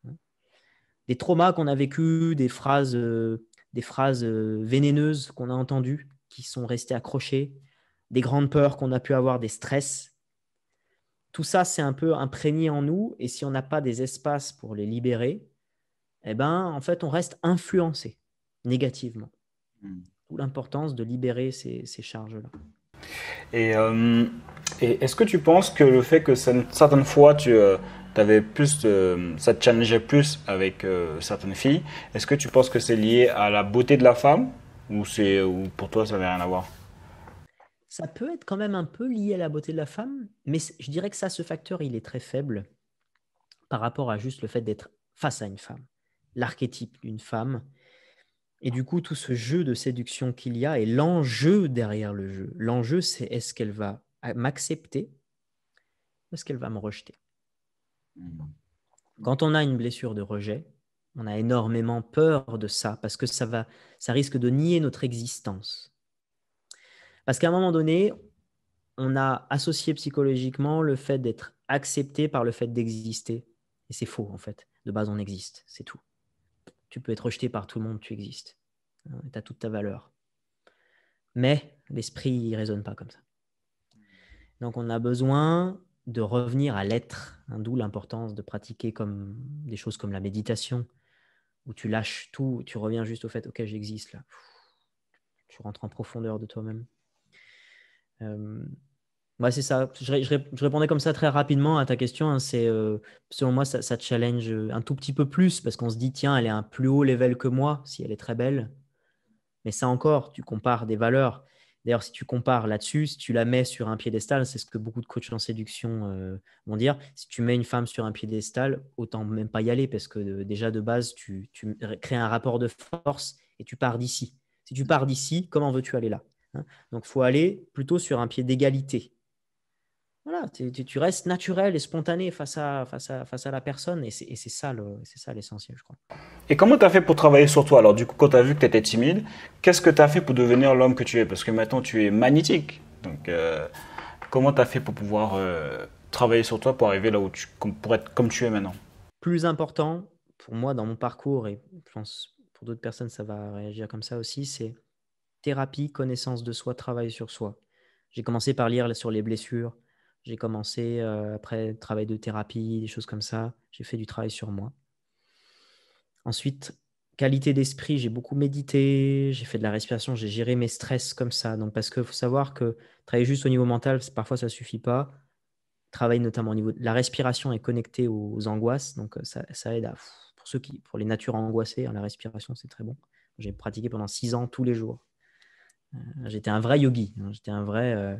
Hein. Des traumas qu'on a vécu, des phrases, euh, des phrases euh, vénéneuses qu'on a entendues, qui sont restées accrochées, des grandes peurs qu'on a pu avoir, des stress. Tout ça, c'est un peu imprégné en nous, et si on n'a pas des espaces pour les libérer, eh ben, en fait, on reste influencé négativement. Mmh. D'où l'importance de libérer ces charges-là. Euh, et, est-ce que tu penses que le fait que certaines fois tu euh, avais plus ça te challengeait plus avec euh, certaines filles. Est-ce que tu penses que c'est lié à la beauté de la femme ou c'est pour toi ça n'avait rien à voir Ça peut être quand même un peu lié à la beauté de la femme, mais je dirais que ça, ce facteur, il est très faible par rapport à juste le fait d'être face à une femme. L'archétype d'une femme, et du coup, tout ce jeu de séduction qu'il y a et l'enjeu derrière le jeu, l'enjeu c'est est-ce qu'elle va m'accepter ou est-ce qu'elle va me rejeter mmh. Quand on a une blessure de rejet, on a énormément peur de ça parce que ça, va, ça risque de nier notre existence. Parce qu'à un moment donné, on a associé psychologiquement le fait d'être accepté par le fait d'exister. Et c'est faux en fait. De base, on existe, c'est tout tu peux être rejeté par tout le monde, tu existes. Hein, tu as toute ta valeur. Mais l'esprit, il ne résonne pas comme ça. Donc on a besoin de revenir à l'être, hein, d'où l'importance de pratiquer comme des choses comme la méditation, où tu lâches tout, tu reviens juste au fait, ok, j'existe là. Tu rentres en profondeur de toi-même. Euh, bah, c'est ça. Je, répondais comme ça très rapidement à ta question. Hein. C'est, euh, selon moi, ça, ça, challenge euh, un tout petit peu plus parce qu'on se dit, tiens, elle est à un plus haut level que moi, si elle est très belle. Mais ça encore, tu compares des valeurs. D'ailleurs, si tu compares là-dessus, si tu la mets sur un piédestal, c'est ce que beaucoup de coachs en séduction euh, vont dire. Si tu mets une femme sur un piédestal, autant même pas y aller parce que déjà de base, tu, tu crées un rapport de force et tu pars d'ici. Si tu pars d'ici, comment veux-tu aller là hein donc, il faut aller plutôt sur un pied d'égalité. Voilà, tu, tu, restes naturel et spontané face à, face à, face à la personne et c'est ça l'essentiel, je crois. Et comment tu as fait pour travailler sur toi Alors, du coup, quand tu as vu que tu étais timide, qu'est-ce que tu as fait pour devenir l'homme que tu es Parce que maintenant, tu es magnétique. Donc, euh, comment tu as fait pour pouvoir euh, travailler sur toi pour arriver là où tu, pour être comme tu es maintenant Plus important pour moi dans mon parcours, et je pense pour d'autres personnes, ça va réagir comme ça aussi, c'est thérapie, connaissance de soi, travail sur soi. J'ai commencé par lire sur les blessures j'ai commencé euh, après travail de thérapie, des choses comme ça. J'ai fait du travail sur moi. Ensuite, qualité d'esprit, j'ai beaucoup médité, j'ai fait de la respiration, j'ai géré mes stress comme ça. Donc, parce qu'il faut savoir que travailler juste au niveau mental, parfois ça ne suffit pas. Travailler notamment au niveau de la respiration est connectée aux, angoisses, donc euh, ça, aide pour ceux qui, pour les natures angoissées, hein, la respiration c'est très bon. J'ai pratiqué pendant six ans tous les jours. Euh, j'étais un vrai yogi, hein. j'étais un vrai,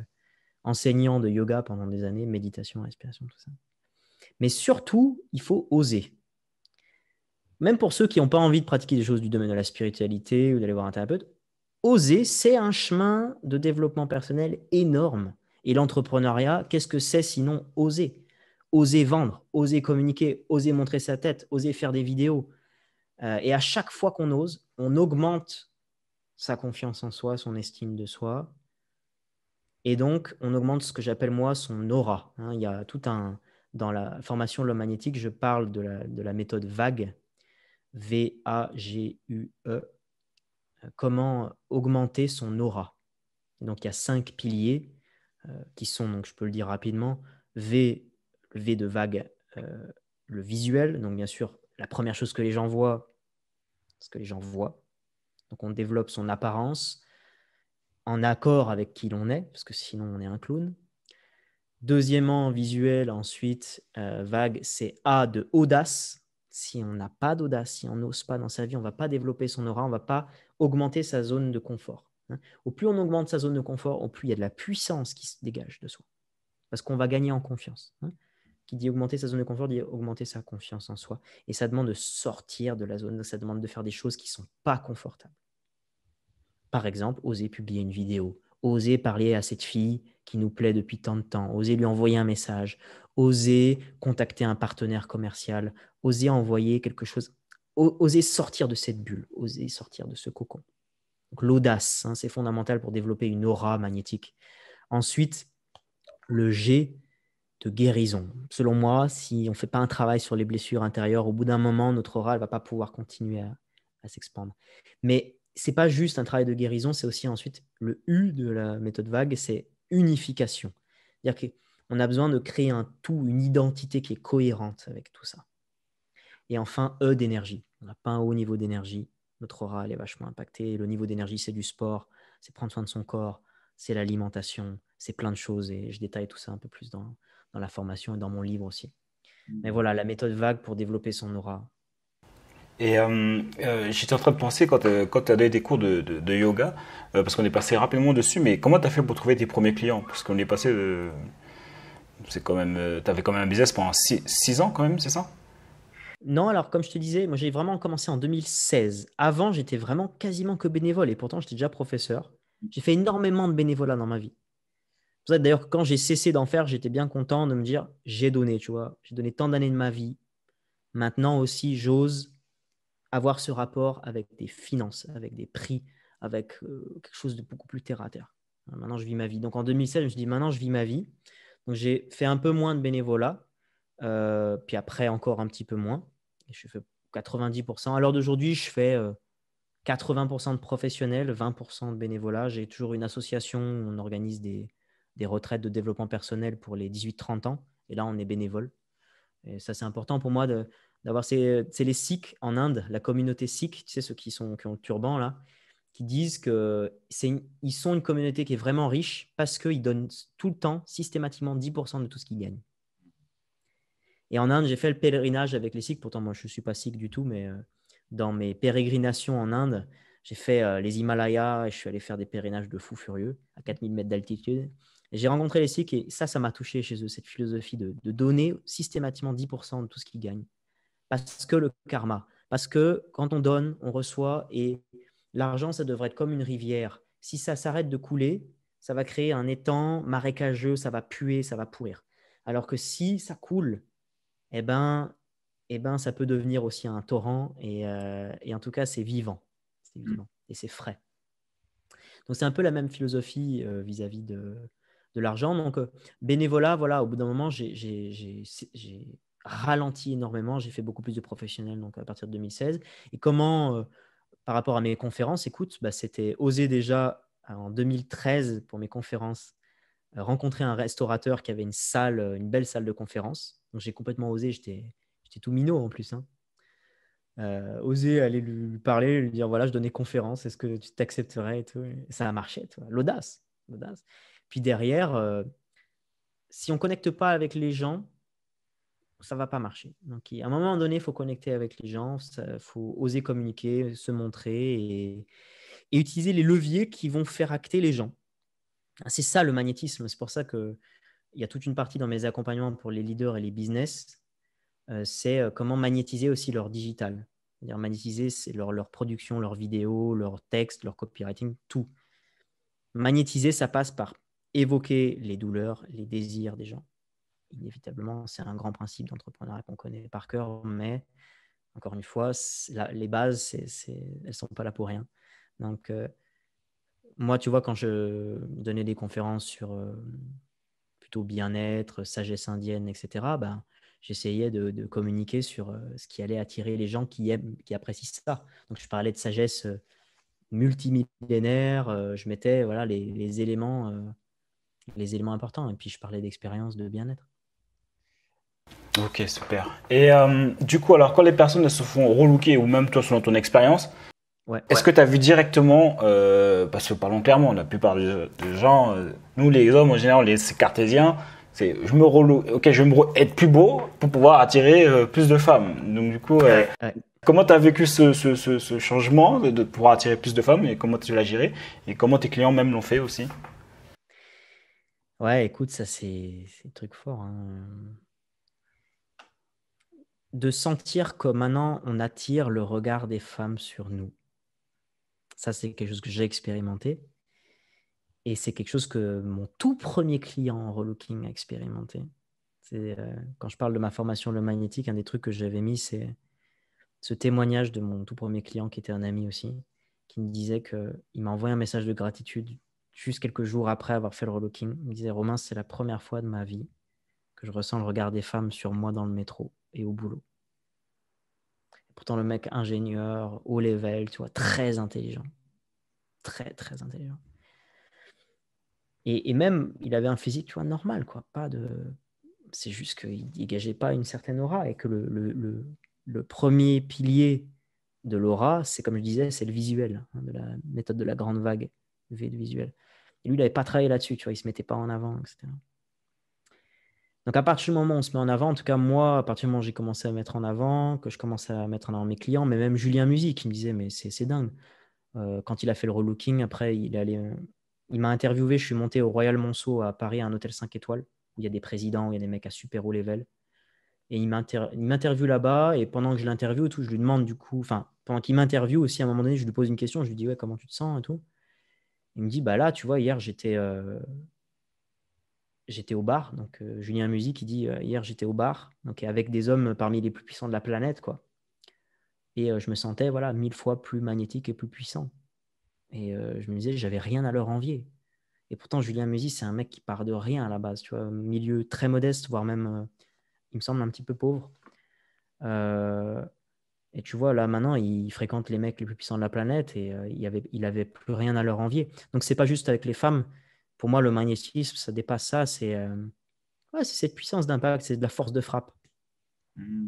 enseignant de yoga pendant des années, méditation, respiration, tout ça. Mais surtout, il faut oser. Même pour ceux qui n'ont pas envie de pratiquer des choses du domaine de la spiritualité ou d'aller voir un thérapeute, oser, c'est un chemin de développement personnel énorme. Et l'entrepreneuriat, qu'est-ce que c'est sinon oser Oser vendre, oser communiquer, oser montrer sa tête, oser faire des vidéos. Euh, et à chaque fois qu'on ose, on augmente sa confiance en soi, son estime de soi, et donc, on augmente ce que j'appelle moi son aura. Hein. il y a tout un. Dans la formation de l'homme magnétique, je parle de la, méthode VAGUE, V-A-G-U-E, euh, comment augmenter son aura. Donc, il y a cinq piliers euh, qui sont, donc, je peux le dire rapidement, V, le V de vague, euh, le visuel. Donc, bien sûr, la première chose que les gens voient, ce que les gens voient. Donc, on développe son apparence, en accord avec qui l'on est, parce que sinon on est un clown. Deuxièmement, visuel, ensuite, euh, vague, c'est A de audace. Si on n'a pas d'audace, si on n'ose pas dans sa vie, on ne va pas développer son aura, on ne va pas augmenter sa zone de confort. Hein. Au plus on augmente sa zone de confort, au plus il y a de la puissance qui se dégage de soi. Parce qu'on va gagner en confiance. Hein. Qui dit augmenter sa zone de confort dit augmenter sa confiance en soi. Et ça demande de sortir de la zone, ça demande de faire des choses qui ne sont pas confortables. Par exemple, oser publier une vidéo, oser parler à cette fille qui nous plaît depuis tant de temps, oser lui envoyer un message, oser contacter un partenaire commercial, oser envoyer quelque chose, oser sortir de cette bulle, oser sortir de ce cocon. l'audace, hein, c'est fondamental pour développer une aura magnétique. Ensuite, le G de guérison. Selon moi, si on ne fait pas un travail sur les blessures intérieures, au bout d'un moment, notre aura ne va pas pouvoir continuer à, à s'expandre. Mais c'est pas juste un travail de guérison, c'est aussi ensuite le U de la méthode vague, c'est unification. C'est-à-dire qu'on a besoin de créer un tout, une identité qui est cohérente avec tout ça. Et enfin, E d'énergie. On n'a pas un haut niveau d'énergie. Notre aura, est vachement impactée. Le niveau d'énergie, c'est du sport, c'est prendre soin de son corps, c'est l'alimentation, c'est plein de choses. Et je détaille tout ça un peu plus dans, dans la formation et dans mon livre aussi. Mmh. Mais voilà, la méthode vague pour développer son aura, et euh, euh, j'étais en train de penser quand, tu as donné des cours de, yoga, euh, parce qu'on est passé rapidement dessus, mais comment tu as fait pour trouver tes premiers clients Parce qu'on est passé de. C'est quand même. tu avais quand même un business pendant 6 ans, quand même, c'est ça Non, alors comme je te disais, moi j'ai vraiment commencé en 2016. Avant, j'étais vraiment quasiment que bénévole et pourtant j'étais déjà professeur. J'ai fait énormément de bénévolat dans ma vie. d'ailleurs, quand j'ai cessé d'en faire, j'étais bien content de me dire j'ai donné, tu vois. J'ai donné tant d'années de ma vie. Maintenant aussi, j'ose avoir ce rapport avec des finances, avec des prix, avec euh, quelque chose de beaucoup plus terre à terre. Hein, maintenant, je vis ma vie. Donc en 2016, je me suis dit, maintenant, je vis ma vie. Donc j'ai fait un peu moins de bénévolat, euh, puis après encore un petit peu moins. Et je fais 90%. Alors, l'heure d'aujourd'hui, je fais 80% euh, de professionnels, 20% de bénévolat. J'ai toujours une association où on organise des, des retraites de développement personnel pour les 18-30 ans. Et là, on est bénévole. Et ça, c'est important pour moi de, d'avoir c'est les Sikhs en Inde, la communauté Sikh, tu sais, ceux qui, sont, ont le turban là, qui disent que c'est ils sont une communauté qui est vraiment riche parce qu'ils donnent tout le temps, systématiquement, 10% de tout ce qu'ils gagnent. Et en Inde, j'ai fait le pèlerinage avec les Sikhs, pourtant moi je ne suis pas Sikh du tout, mais euh, dans mes pérégrinations en Inde, j'ai fait euh, les Himalayas et je suis allé faire des pèlerinages de fous furieux à 4000 mètres d'altitude. J'ai rencontré les Sikhs et ça, ça m'a touché chez eux, cette philosophie de, de donner systématiquement 10% de tout ce qu'ils gagnent parce que le karma, parce que quand on donne, on reçoit, et l'argent, ça devrait être comme une rivière. Si ça s'arrête de couler, ça va créer un étang marécageux, ça va puer, ça va pourrir. Alors que si ça coule, eh ben, eh ben ça peut devenir aussi un torrent, et, euh, en tout cas, c'est mm. vivant. et c'est frais. Donc c'est un peu la même philosophie euh, vis-à-vis de, l'argent. Donc euh, bénévolat, voilà, au bout d'un moment, j'ai ralenti énormément. J'ai fait beaucoup plus de professionnels donc à partir de 2016. Et comment, euh, par rapport à mes conférences, écoute, bah, c'était oser déjà euh, en 2013 pour mes conférences euh, rencontrer un restaurateur qui avait une salle, une belle salle de conférence. Donc j'ai complètement osé, j'étais tout minot en plus. Hein. oser aller lui parler, lui dire voilà, je donnais conférence, est-ce que tu t'accepterais et ça a marché, l'audace, Puis derrière, si on connecte pas avec les gens, ça va pas marcher. Donc, à un moment donné, il faut connecter avec les gens, il faut oser communiquer, se montrer et, utiliser les leviers qui vont faire acter les gens. C'est ça le magnétisme. C'est pour ça qu'il y a toute une partie dans mes accompagnements pour les leaders et les business. Euh, c'est euh, comment magnétiser aussi leur digital. cest dire magnétiser c'est leur, leur production, leur vidéo, leur texte, leur copywriting, tout. Magnétiser, ça passe par évoquer les douleurs, les désirs des gens inévitablement, c'est un grand principe d'entrepreneuriat qu'on connaît par cœur, mais encore une fois, les bases, elles ne sont pas là pour rien. Donc, euh, moi, tu vois, quand je donnais des conférences sur euh, plutôt bien-être, sagesse indienne, etc., ben, j'essayais de, communiquer sur euh, ce qui allait attirer les gens qui aiment, qui apprécient ça. Donc, je parlais de sagesse multimillénaire, je mettais voilà, les éléments, les éléments importants, et puis je parlais d'expérience de bien-être. Ok, super. Et euh, du coup, alors quand les personnes se font relooker, ou même toi selon ton expérience, ouais. est-ce que tu as vu directement, euh, parce que parlons clairement, la plupart des, gens, euh, nous les hommes en général, les cartésiens, c'est je me relook, ok, je vais me être plus beau pour pouvoir attirer plus de femmes. Donc du coup, comment tu as vécu ce, changement de, pouvoir attirer plus de femmes et comment tu l'as géré et comment tes clients même l'ont fait aussi Ouais, écoute, ça c'est un truc fort. Hein de sentir que maintenant on attire le regard des femmes sur nous. Ça, c'est quelque chose que j'ai expérimenté. Et c'est quelque chose que mon tout premier client en relooking a expérimenté. Euh, quand je parle de ma formation Le Magnétique, un des trucs que j'avais mis, c'est ce témoignage de mon tout premier client qui était un ami aussi, qui me disait qu'il m'a envoyé un message de gratitude juste quelques jours après avoir fait le relooking. Il me disait Romain, c'est la première fois de ma vie que je ressens le regard des femmes sur moi dans le métro au boulot. Pourtant, le mec ingénieur, haut level, tu vois, très intelligent. Très, très intelligent. Et, même, il avait un physique, tu vois, normal, quoi. Pas de... C'est juste qu'il dégageait pas une certaine aura et que le, le, le, premier pilier de l'aura, c'est comme je disais, c'est le visuel, hein, de la méthode de la grande vague, V de visuel. Et lui, il n'avait pas travaillé là-dessus, tu vois, il se mettait pas en avant, etc. Donc, à partir du moment où on se met en avant, en tout cas, moi, à partir du moment où j'ai commencé à mettre en avant, que je commençais à mettre en avant mes clients, mais même Julien Musique, qui me disait, mais c'est dingue. Euh, quand il a fait le relooking, après, il, allait, euh, il m'a interviewé. Je suis monté au Royal Monceau à Paris, à un hôtel 5 étoiles, où il y a des présidents, où il y a des mecs à super haut level. Et il m'interviewe là-bas, et pendant que je l'interviewe, tout, je lui demande du coup, enfin, pendant qu'il m'interviewe aussi, à un moment donné, je lui pose une question, je lui dis, ouais, comment tu te sens et tout. Il me dit, bah là, tu vois, hier, j'étais. Euh, j'étais au bar. Donc, euh, Julien Musy qui dit euh, Hier, j'étais au bar, donc avec des hommes parmi les plus puissants de la planète, quoi. Et euh, je me sentais, voilà, mille fois plus magnétique et plus puissant. Et je me disais, j'avais rien à leur envier. Et pourtant, Julien Musy, c'est un mec qui part de rien à la base, tu vois, milieu très modeste, voire même, il me semble, un petit peu pauvre. et tu vois, là, maintenant, il fréquente les mecs les plus puissants de la planète et il, avait, il avait plus rien à leur envier. Donc, c'est pas juste avec les femmes, pour moi, le magnétisme, ça dépasse ça. Euh, c'est cette puissance d'impact, c'est de la force de frappe.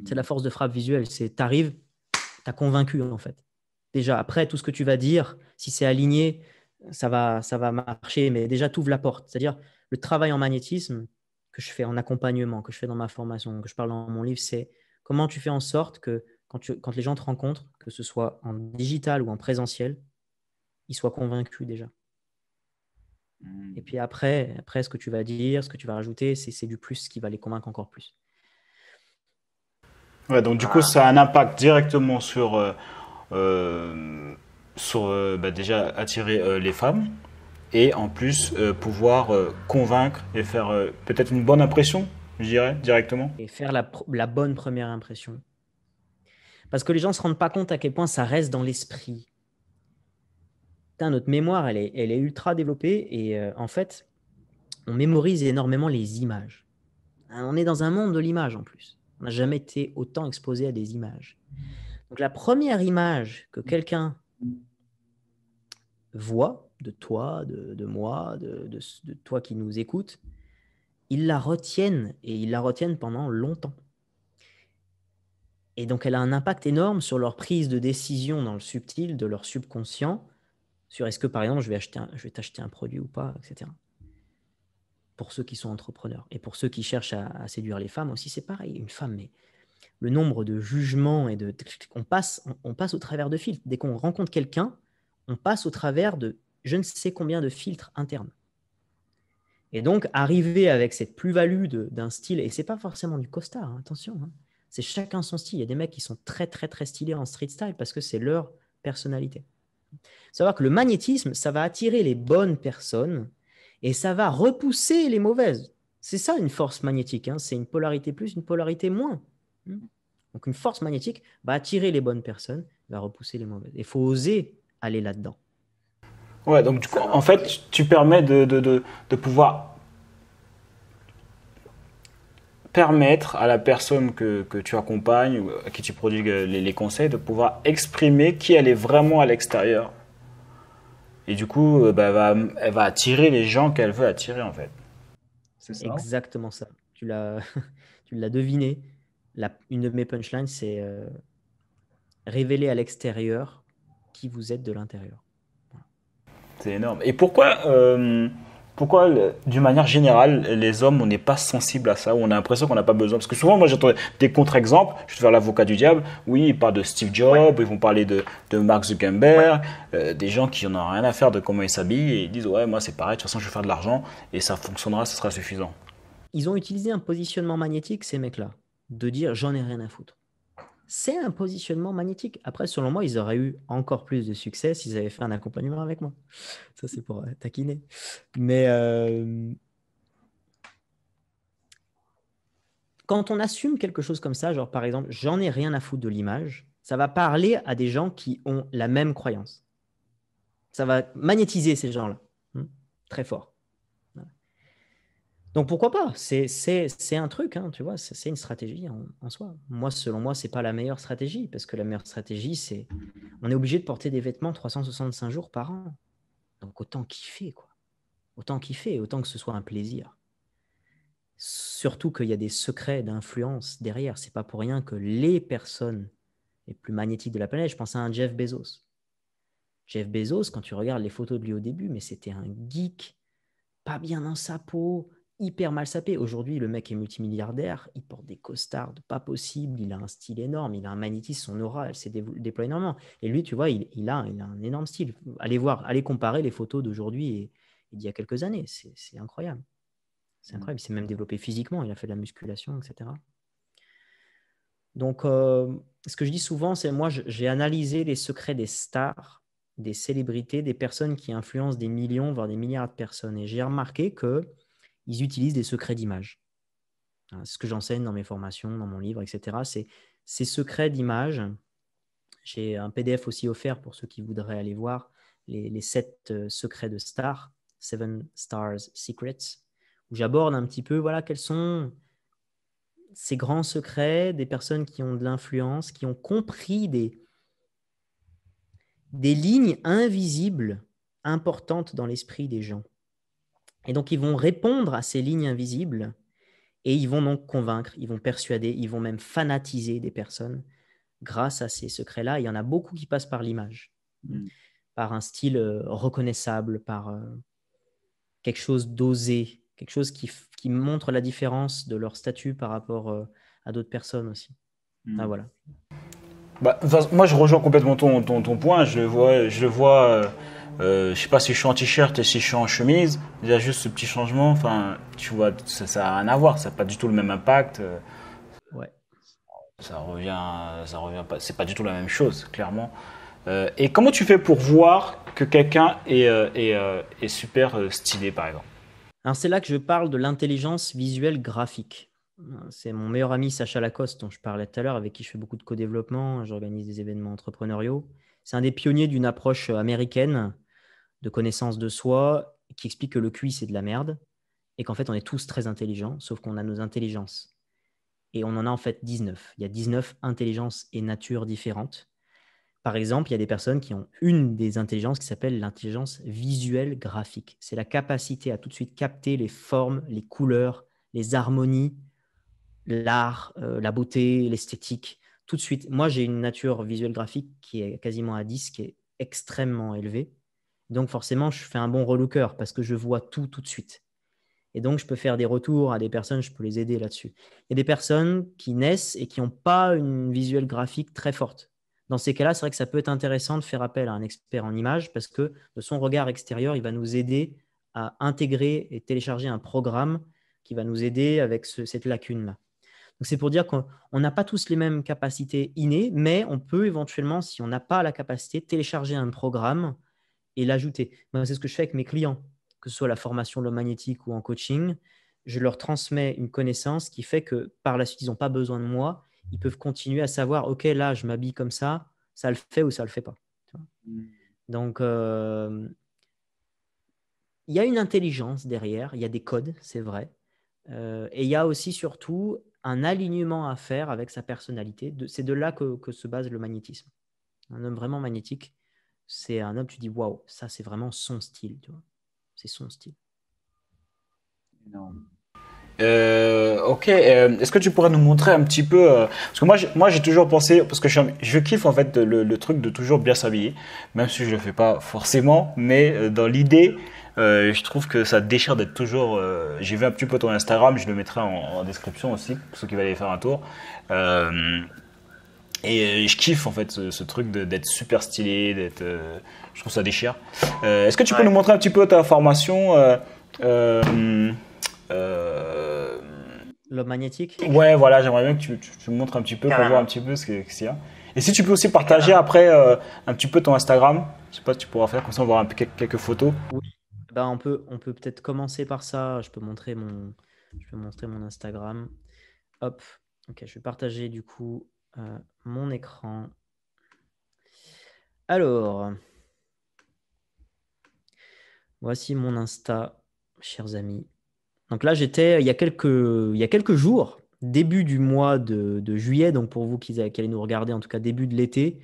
C'est de la hmm. force de frappe visuelle. C'est tu as convaincu en fait. Déjà, après, tout ce que tu vas dire, si c'est aligné, ça va, ça va marcher. Mais déjà, tu ouvres la porte. C'est-à-dire, le travail en magnétisme que je fais en accompagnement, que je fais dans ma formation, que je parle dans mon livre, c'est comment tu fais en sorte que quand, quand les gens te rencontrent, que ce soit en digital ou en présentiel, ils soient convaincus déjà. Mm. Et puis après, après, ce que tu vas dire, ce que tu vas rajouter, c'est du plus qui va les convaincre encore plus. Ouais, donc du coup, ah. ça a un impact directement sur, euh, euh, sur euh, bah, déjà attirer les femmes et en plus pouvoir convaincre et faire peut-être une bonne impression, je dirais, directement. Et faire la, la bonne première impression. Parce que les gens ne se rendent pas compte à quel point ça reste dans l'esprit notre mémoire, elle est, ultra développée et euh, en fait, on mémorise énormément les images. Hein, on est dans un monde de l'image en plus. On n'a jamais été autant exposé à des images. Donc la première image que quelqu'un voit de toi, de, moi, de, de, toi qui nous écoute ils la retiennent et ils la retiennent pendant longtemps. Et donc elle a un impact énorme sur leur prise de décision dans le subtil, de leur subconscient, sur est-ce que par exemple je vais je vais t'acheter un produit ou pas, etc. Pour ceux qui sont entrepreneurs et pour ceux qui cherchent à, séduire les femmes aussi, c'est pareil. Une femme, mais le nombre de jugements et de on passe, on, passe au travers de filtres. Dès qu'on rencontre quelqu'un, on passe au travers de je ne sais combien de filtres internes. Et donc arriver avec cette plus-value d'un style et c'est pas forcément du costard, hein, attention. Hein. c'est chacun son style. Il y a des mecs qui sont très très très stylés en street style parce que c'est leur personnalité. Savoir que le magnétisme, ça va attirer les bonnes personnes et ça va repousser les mauvaises. C'est ça une force magnétique, hein. c'est une polarité plus, une polarité moins. Hmm. Donc une force magnétique va attirer les bonnes personnes, va repousser les mauvaises. Il faut oser aller là-dedans. Ouais, donc en fait, tu permets de pouvoir permettre à la personne que, que, tu accompagnes ou à qui tu produis les, conseils de pouvoir exprimer qui elle est vraiment à l'extérieur. Et du coup, euh, bah, elle, va, attirer les gens qu'elle veut attirer en fait. C'est ça Exactement ça. Tu l'as, tu l'as deviné. La, une de mes punchlines, c'est euh, révéler à l'extérieur qui vous êtes de l'intérieur. C'est énorme. Et pourquoi euh, pourquoi, d'une manière générale, les hommes, on n'est pas sensible à ça, ou on a l'impression qu'on n'a pas besoin Parce que souvent, moi, j'entends des contre-exemples, je vais faire l'avocat du diable, oui, ils parlent de Steve Jobs, ils vont parler de, Mark Zuckerberg, euh, des gens qui n'en ont rien à faire de comment ils s'habillent, et ils disent, ouais, moi, c'est pareil, de toute façon, je vais faire de l'argent, et ça fonctionnera, ce sera suffisant. Ils ont utilisé un positionnement magnétique, ces mecs-là, de dire, j'en ai rien à foutre c'est un positionnement magnétique. Après, selon moi, ils auraient eu encore plus de succès s'ils avaient fait un accompagnement avec moi. Ça, c'est pour euh, taquiner. Mais euh, quand on assume quelque chose comme ça, genre par exemple, j'en ai rien à foutre de l'image, ça va parler à des gens qui ont la même croyance. Ça va magnétiser ces gens-là, hmm, très fort. Donc pourquoi pas C'est un truc, hein, tu vois, c'est une stratégie en, soi. Moi, selon moi, c'est pas la meilleure stratégie, parce que la meilleure stratégie, c'est on est obligé de porter des vêtements 365 jours par an. Donc autant kiffer, quoi. Autant kiffer, autant que ce soit un plaisir. Surtout qu'il y a des secrets d'influence derrière. C'est pas pour rien que les personnes les plus magnétiques de la planète, je pense à un Jeff Bezos. Jeff Bezos, quand tu regardes les photos de lui au début, mais c'était un geek, pas bien dans sa peau, hyper mal sapé. Aujourd'hui, le mec est multimilliardaire, il porte des costards pas possible, il a un style énorme, il a un magnétisme, son aura, elle s'est déployée énormément. Et lui, tu vois, il, a, il a un énorme style. Allez voir, allez comparer les photos d'aujourd'hui et, d'il y a quelques années, c'est incroyable. C'est mmh. incroyable, il s'est même développé physiquement, il a fait de la musculation, etc. Donc, euh, ce que je dis souvent, c'est moi, j'ai analysé les secrets des stars, des célébrités, des personnes qui influencent des millions, voire des milliards de personnes. Et j'ai remarqué que ils utilisent des secrets d'image. Hein, ce que j'enseigne dans mes formations, dans mon livre, etc., c'est ces secrets d'image. J'ai un PDF aussi offert pour ceux qui voudraient aller voir les, sept euh, secrets de stars, Seven Stars Secrets, où j'aborde un petit peu voilà quels sont ces grands secrets des personnes qui ont de l'influence, qui ont compris des, des lignes invisibles importantes dans l'esprit des gens. Et donc, ils vont répondre à ces lignes invisibles et ils vont donc convaincre, ils vont persuader, ils vont même fanatiser des personnes grâce à ces secrets-là. Il y en a beaucoup qui passent par l'image, hmm. par un style euh, reconnaissable, par euh, quelque chose d'osé, quelque chose qui, montre la différence de leur statut par rapport euh, à d'autres personnes aussi. Hmm. Ah, voilà. Bah, moi, je rejoins complètement ton, ton, ton, point. Je vois, je le vois euh, je sais pas si je suis en t-shirt et si je suis en chemise, il y a juste ce petit changement, enfin, tu vois, ça n'a rien à voir, ça n'a pas du tout le même impact. Euh, ouais. Ça revient, ça revient pas, c'est pas du tout la même chose, clairement. Euh, et comment tu fais pour voir que quelqu'un est, euh, est, super stylé, par exemple Alors, c'est là que je parle de l'intelligence visuelle graphique. C'est mon meilleur ami Sacha Lacoste, dont je parlais tout à l'heure, avec qui je fais beaucoup de co-développement, j'organise des événements entrepreneuriaux. C'est un des pionniers d'une approche américaine de connaissance de soi qui explique que le QI, c'est de la merde et qu'en fait, on est tous très intelligents, sauf qu'on a nos intelligences. Et on en a en fait 19. Il y a 19 intelligences et natures différentes. Par exemple, il y a des personnes qui ont une des intelligences qui s'appelle l'intelligence visuelle graphique. C'est la capacité à tout de suite capter les formes, les couleurs, les harmonies, l'art, euh, la beauté, l'esthétique. Tout de suite, moi j'ai une nature visuelle graphique qui est quasiment à 10, qui est extrêmement élevée. Donc forcément, je fais un bon relooker parce que je vois tout tout de suite. Et donc, je peux faire des retours à des personnes, je peux les aider là-dessus. Il y a des personnes qui naissent et qui n'ont pas une visuelle graphique très forte. Dans ces cas-là, c'est vrai que ça peut être intéressant de faire appel à un expert en images parce que de son regard extérieur, il va nous aider à intégrer et télécharger un programme qui va nous aider avec cette lacune-là. Donc, c'est pour dire qu'on n'a pas tous les mêmes capacités innées, mais on peut éventuellement, si on n'a pas la capacité, télécharger un programme et l'ajouter. Moi, c'est ce que je fais avec mes clients, que ce soit la formation le magnétique ou en coaching. Je leur transmets une connaissance qui fait que par la suite, ils n'ont pas besoin de moi. Ils peuvent continuer à savoir, OK, là, je m'habille comme ça, ça le fait ou ça le fait pas. Mm. Donc, euh, il y a une intelligence derrière, il y a des codes, c'est vrai. Euh, et il y a aussi surtout un alignement à faire avec sa personnalité. C'est de là que, se base le magnétisme. Un homme vraiment magnétique, c'est un homme, tu dis waouh, ça c'est vraiment son style, tu vois. C'est son style. Euh, ok, euh, est-ce que tu pourrais nous montrer un petit peu euh, Parce que moi, moi, j'ai toujours pensé, parce que je, kiffe en fait le, truc de toujours bien s'habiller, même si je le fais pas forcément, mais dans l'idée, je trouve que ça déchire d'être toujours. j'ai vu un petit peu ton Instagram, je le mettrai en, description aussi pour ceux qui veulent aller faire un tour. Et euh, je kiffe en fait ce, truc d'être super stylé, d'être, euh, je trouve ça déchire. Euh, est-ce que tu peux nous montrer un petit peu ta formation L'homme magnétique Ouais, voilà, j'aimerais bien que tu, me montres un petit peu pour voir un petit peu ce qu'il y a. Et si tu peux aussi partager après un petit peu ton Instagram, je sais pas si tu pourras faire, comme ça on va voir quelques photos. Bah, on peut on peut peut-être commencer par ça. Je peux montrer mon, je peux montrer mon Instagram. Hop, ok, je vais partager du coup euh, mon écran. Alors, voici mon Insta, chers amis. Donc là, j'étais il, y a quelques, il y a quelques jours, début du mois de, juillet, donc pour vous qui, allez nous regarder, en tout cas début de l'été,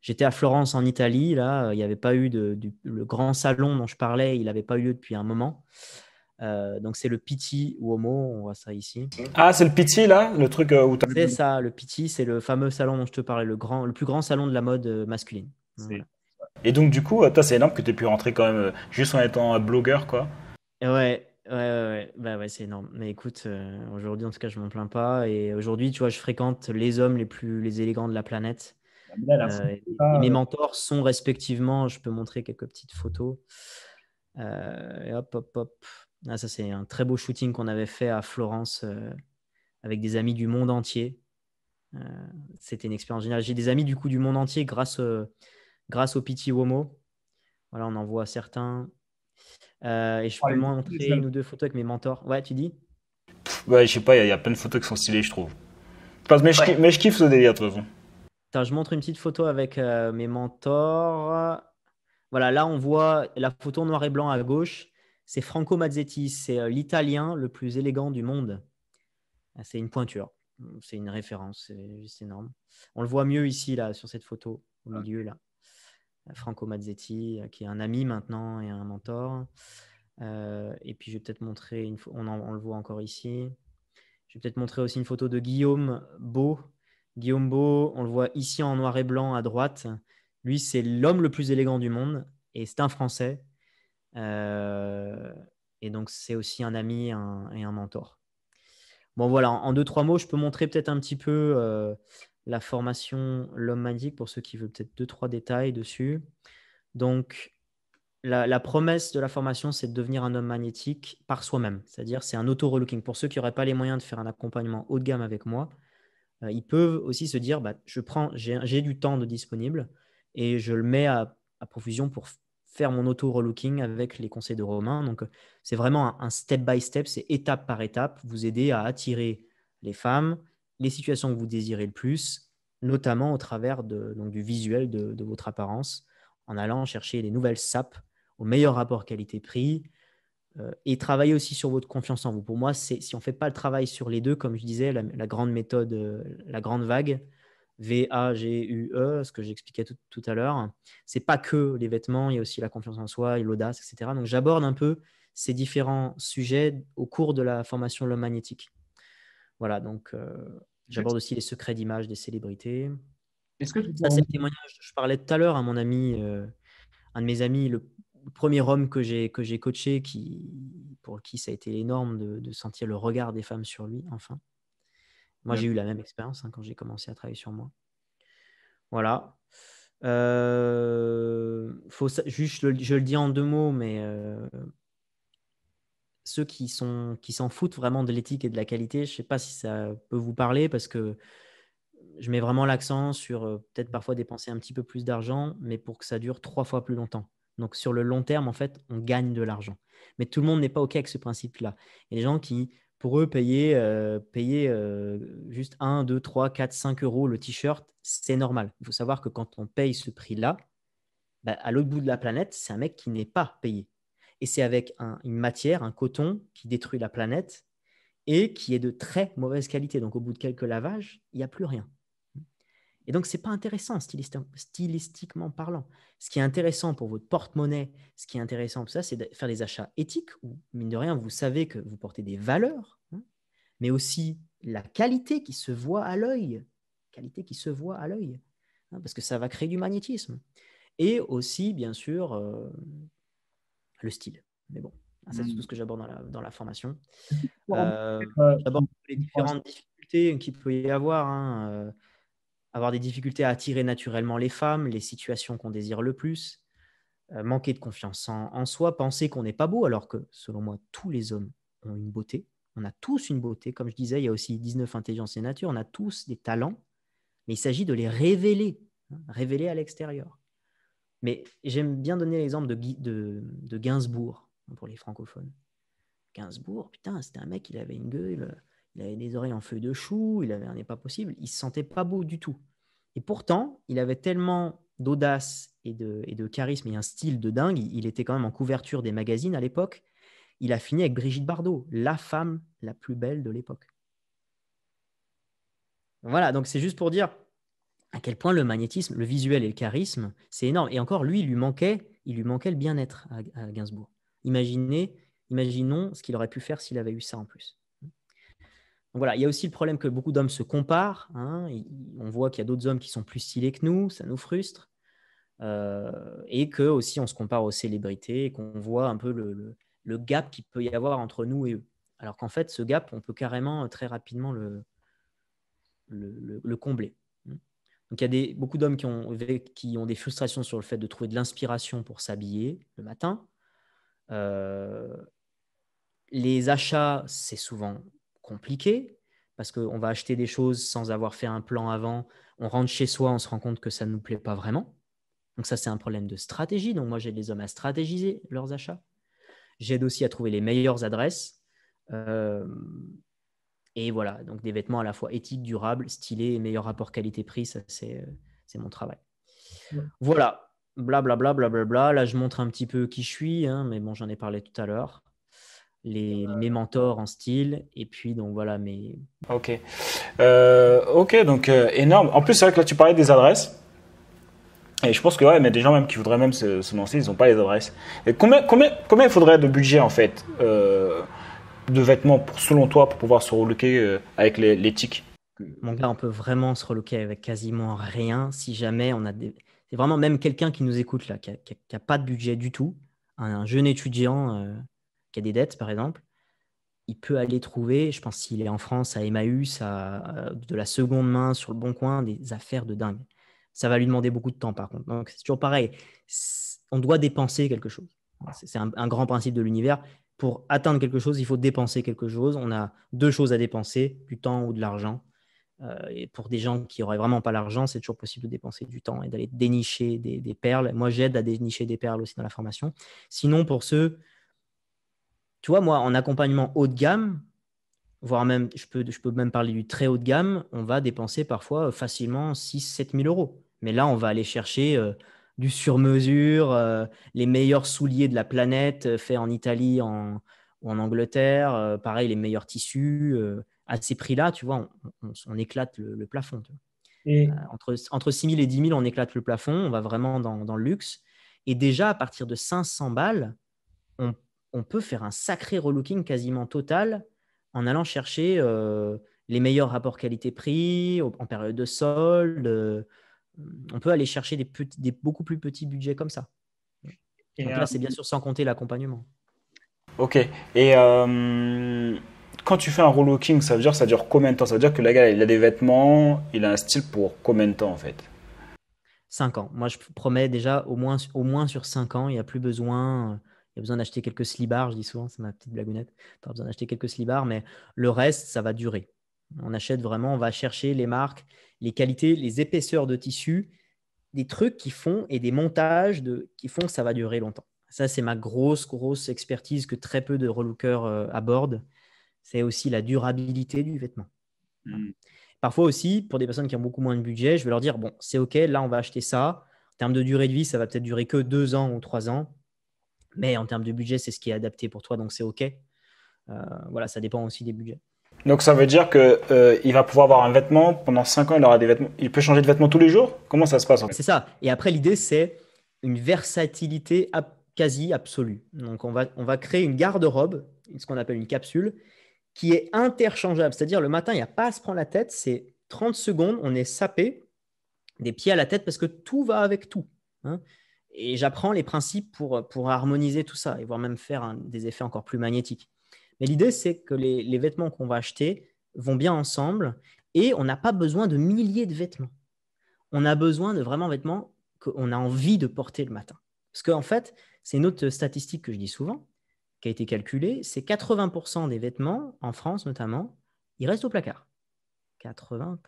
j'étais à Florence en Italie. Là, il n'y avait pas eu le grand salon dont je parlais, il n'avait pas eu lieu depuis un moment. Euh, donc c'est le piti ou homo, on voit ça ici. Ah, c'est le piti là, le truc euh, où tu C'est ça, le piti, c'est le fameux salon dont je te parlais, le, grand, le plus grand salon de la mode euh, masculine. Et donc du coup, toi c'est énorme que tu aies pu rentrer quand même juste en étant blogueur quoi. ouais, Ouais, ouais, bah, c'est énorme. Mais écoute, aujourd'hui, en tout cas, je m'en plains pas. Et aujourd'hui, tu vois, je fréquente les hommes les plus les élégants de la planète. mes mentors sont respectivement, je peux montrer quelques petites photos. hop, hop, hop. Ah, ça, c'est un très beau shooting qu'on avait fait à Florence euh, avec des amis du monde entier. Euh, c'était une expérience géniale. J'ai des amis du coup du monde entier grâce, euh, grâce au Piti Womo. Voilà, on en voit certains. et je peux montrer une ou deux photos avec mes mentors. Ouais, tu dis Ouais, je sais pas, il y, a plein de photos qui sont stylées, je trouve. mais, je, mais je kiffe ce délire, de toute façon. je montre une petite photo avec mes mentors. Voilà, là, on voit la photo noir et blanc à gauche c'est Franco Mazzetti, c'est euh, l'italien le plus élégant du monde. Ah, c'est une pointure, c'est une référence, c'est juste énorme. On le voit mieux ici, là, sur cette photo, au milieu, là. Euh, Franco Mazzetti, euh, qui est un ami maintenant et un mentor. et puis, je vais peut-être montrer, on, on, le voit encore ici. Je vais peut-être montrer aussi une photo de Guillaume Beau. Guillaume Beau, on le voit ici en noir et blanc à droite. Lui, c'est l'homme le plus élégant du monde et c'est un Français. Euh, et donc, c'est aussi un ami et un, mentor. Bon, voilà, en deux, trois mots, je peux montrer peut-être un petit peu euh, la formation L'Homme magnétique pour ceux qui veulent peut-être deux, trois détails dessus. Donc, la, promesse de la formation, c'est de devenir un homme magnétique par soi-même. C'est-à-dire, c'est un auto-relooking. Pour ceux qui n'auraient pas les moyens de faire un accompagnement haut de gamme avec moi, euh, ils peuvent aussi se dire bah, je prends, j'ai du temps de disponible et je le mets à, à profusion pour faire mon auto-relooking avec les conseils de Romain. Donc, c'est vraiment un step-by-step, c'est étape par étape, vous aider à attirer les femmes, les situations que vous désirez le plus, notamment au travers de, donc, du visuel de, votre apparence, en allant chercher les nouvelles sapes au meilleur rapport qualité-prix, euh, et travailler aussi sur votre confiance en vous. Pour moi, si on ne fait pas le travail sur les deux, comme je disais, la, grande méthode, euh, la grande vague, v a g u e, ce que j'expliquais tout, à l'heure. C'est pas que les vêtements, il y a aussi la confiance en soi et l'audace, etc. Donc j'aborde un peu ces différents sujets au cours de la formation L'homme magnétique. Voilà, donc euh, j'aborde aussi les secrets d'image des célébrités. Est-ce que Ça, c'est le témoignage. Je parlais tout à l'heure à mon ami, euh, un de mes amis, le premier homme que j'ai que j'ai coaché, qui pour qui ça a été énorme de sentir le regard des femmes sur lui, enfin. Moi, j'ai eu la même expérience hein, quand j'ai commencé à travailler sur moi. Voilà. Euh, faut, juste, je, le dis en deux mots, mais euh, ceux qui s'en qui foutent vraiment de l'éthique et de la qualité, je ne sais pas si ça peut vous parler parce que je mets vraiment l'accent sur euh, peut-être parfois dépenser un petit peu plus d'argent, mais pour que ça dure trois fois plus longtemps. Donc sur le long terme, en fait, on gagne de l'argent. Mais tout le monde n'est pas OK avec ce principe-là. Il y a des gens qui pour eux, payer, euh, payer euh, juste 1, 2, 3, 4, 5 euros le t-shirt, c'est normal. Il faut savoir que quand on paye ce prix-là, bah, à l'autre bout de la planète, c'est un mec qui n'est pas payé. Et c'est avec une matière, un coton, qui détruit la planète et qui est de très mauvaise qualité. Donc au bout de quelques lavages, il n'y a plus rien. Et donc, ce n'est pas intéressant stylistiquement parlant. Ce qui est intéressant pour votre porte-monnaie, ce qui est intéressant pour ça, c'est de faire des achats éthiques où, mine de rien, vous savez que vous portez des valeurs, hein, mais aussi la qualité qui se voit à l'œil. Qualité qui se voit à l'œil. Hein, parce que ça va créer du magnétisme. Et aussi, bien sûr, euh, le style. Mais bon, c'est tout hmm. ce que j'aborde dans la, formation. Euh, euh, j'aborde les différentes difficultés qu'il peut y avoir. Hein, euh, avoir des difficultés à attirer naturellement les femmes, les situations qu'on désire le plus, euh, manquer de confiance en, soi, penser qu'on n'est pas beau, alors que selon moi, tous les hommes ont une beauté. On a tous une beauté. Comme je disais, il y a aussi 19 intelligences et nature. On a tous des talents, mais il s'agit de les révéler, hein, révéler à l'extérieur. Mais j'aime bien donner l'exemple de, de, de Gainsbourg pour les francophones. Gainsbourg, putain, c'était un mec, il avait une gueule euh, il avait des oreilles en feuille de chou, il avait un n'est pas possible, il se sentait pas beau du tout. Et pourtant, il avait tellement d'audace et de, et de charisme et un style de dingue, il était quand même en couverture des magazines à l'époque. Il a fini avec Brigitte Bardot, la femme la plus belle de l'époque. Voilà, donc c'est juste pour dire à quel point le magnétisme, le visuel et le charisme, c'est énorme. Et encore, lui, il lui manquait, il lui manquait le bien-être à, à Gainsbourg. Imaginez, imaginons ce qu'il aurait pu faire s'il avait eu ça en plus voilà, il y a aussi le problème que beaucoup d'hommes se comparent. Hein. on voit qu'il y a d'autres hommes qui sont plus stylés que nous, ça nous frustre. Euh, et que aussi on se compare aux célébrités et qu'on voit un peu le, gap qu'il peut y avoir entre nous et eux. Alors qu'en fait, ce gap, on peut carrément euh, très rapidement le, le combler. Hmm. Donc il y a des, beaucoup d'hommes qui ont, qui ont des frustrations sur le fait de trouver de l'inspiration pour s'habiller le matin. Euh, les achats, c'est souvent compliqué parce qu'on va acheter des choses sans avoir fait un plan avant. On rentre chez soi, on se rend compte que ça ne nous plaît pas vraiment. Donc ça, c'est un problème de stratégie. Donc moi, j'aide les hommes à stratégiser leurs achats. J'aide aussi à trouver les meilleures adresses. Euh, et voilà, donc des vêtements à la fois éthiques, durables, stylés et meilleur rapport qualité-prix, ça c'est, euh, c'est mon travail. Voilà, blablabla, bla, Là, je montre un petit peu qui je suis, hein, mais bon, j'en ai parlé tout à l'heure les, mes mentors en style et puis donc voilà mes ok euh, ok donc euh, énorme en plus c'est vrai que là tu parlais des adresses et je pense que ouais mais des gens même qui voudraient même se, lancer ils n'ont pas les adresses et combien combien combien il faudrait de budget en fait euh, de vêtements pour, selon toi pour pouvoir se reloquer avec les, tics mon gars on peut vraiment se reloquer avec quasiment rien si jamais on a des c'est vraiment même quelqu'un qui nous écoute là qui a, pas de budget du tout un, un jeune étudiant qui a des dettes, par exemple, il peut aller trouver, je pense s'il est en France, à Emmaüs, à, euh, de la seconde main sur le bon coin, des affaires de dingue. Ça va lui demander beaucoup de temps, par contre. Donc, c'est toujours pareil. On doit dépenser quelque chose. C'est un, grand principe de l'univers. Pour atteindre quelque chose, il faut dépenser quelque chose. On a deux choses à dépenser, du temps ou de l'argent. Euh, et pour des gens qui n'auraient vraiment pas l'argent, c'est toujours possible de dépenser du temps et d'aller dénicher des, des perles. Moi, j'aide à dénicher des perles aussi dans la formation. Sinon, pour ceux tu vois, moi, en accompagnement haut de gamme, voire même, je peux, je peux même parler du très haut de gamme, on va dépenser parfois euh, facilement 6-7 000 euros. Mais là, on va aller chercher euh, du sur-mesure, euh, les meilleurs souliers de la planète faits en Italie en, ou en Angleterre, pareil, les meilleurs tissus. à ces prix-là, tu vois, on, éclate le, plafond. entre, entre 6 000 et 10 000, on éclate le plafond, on va vraiment dans, dans le luxe. Et déjà, à partir de 500 balles, on on peut faire un sacré relooking quasiment total en allant chercher euh, les meilleurs rapports qualité-prix en période de solde. Euh, on peut aller chercher des, des, beaucoup plus petits budgets comme ça. Et Donc euh, là, c'est bien sûr sans compter l'accompagnement. Ok. Et quand tu fais un relooking, ça veut dire ça dure combien de temps Ça veut dire que le gars, il a des vêtements, il a un style pour combien de temps en fait 5 ans. Moi, je promets déjà au moins, au moins sur 5 ans, il n'y a plus besoin besoin d'acheter quelques slibards, je dis souvent, c'est ma petite blagounette, tu as besoin d'acheter quelques slibards, mais le reste, ça va durer. On achète vraiment, on va chercher les marques, les qualités, les épaisseurs de tissu, des trucs qui font et des montages de, qui font que ça va durer longtemps. Ça, c'est ma grosse, grosse expertise que très peu de relookers euh, abordent. C'est aussi la durabilité du vêtement. Mm. Parfois aussi, pour des personnes qui ont beaucoup moins de budget, je vais leur dire, bon, c'est OK, là, on va acheter ça. En termes de durée de vie, ça va peut-être durer que deux ans ou trois ans. Mais en termes de budget, c'est ce qui est adapté pour toi, donc c'est OK. Euh, voilà, ça dépend aussi des budgets. Donc ça veut dire que euh, il va pouvoir avoir un vêtement pendant 5 ans, il aura des vêtements, il peut changer de vêtements tous les jours Comment ça se passe en fait C'est ça. Et après l'idée c'est une versatilité quasi absolue. Donc on va on va créer une garde-robe, ce qu'on appelle une capsule qui est interchangeable, c'est-à-dire le matin, il n'y a pas à se prendre la tête, c'est 30 secondes, on est sapé des pieds à la tête parce que tout va avec tout. Hein et j'apprends les principes pour, harmoniser tout ça et voire même faire des effets encore plus magnétiques. Mais l'idée, c'est que les, vêtements qu'on va acheter vont bien ensemble et on n'a pas besoin de milliers de vêtements. On a besoin de vraiment vêtements qu'on a envie de porter le matin. Parce qu'en fait, c'est une autre statistique que je dis souvent, qui a été calculée, c'est 80% des vêtements, en France notamment, ils restent au placard. 80%.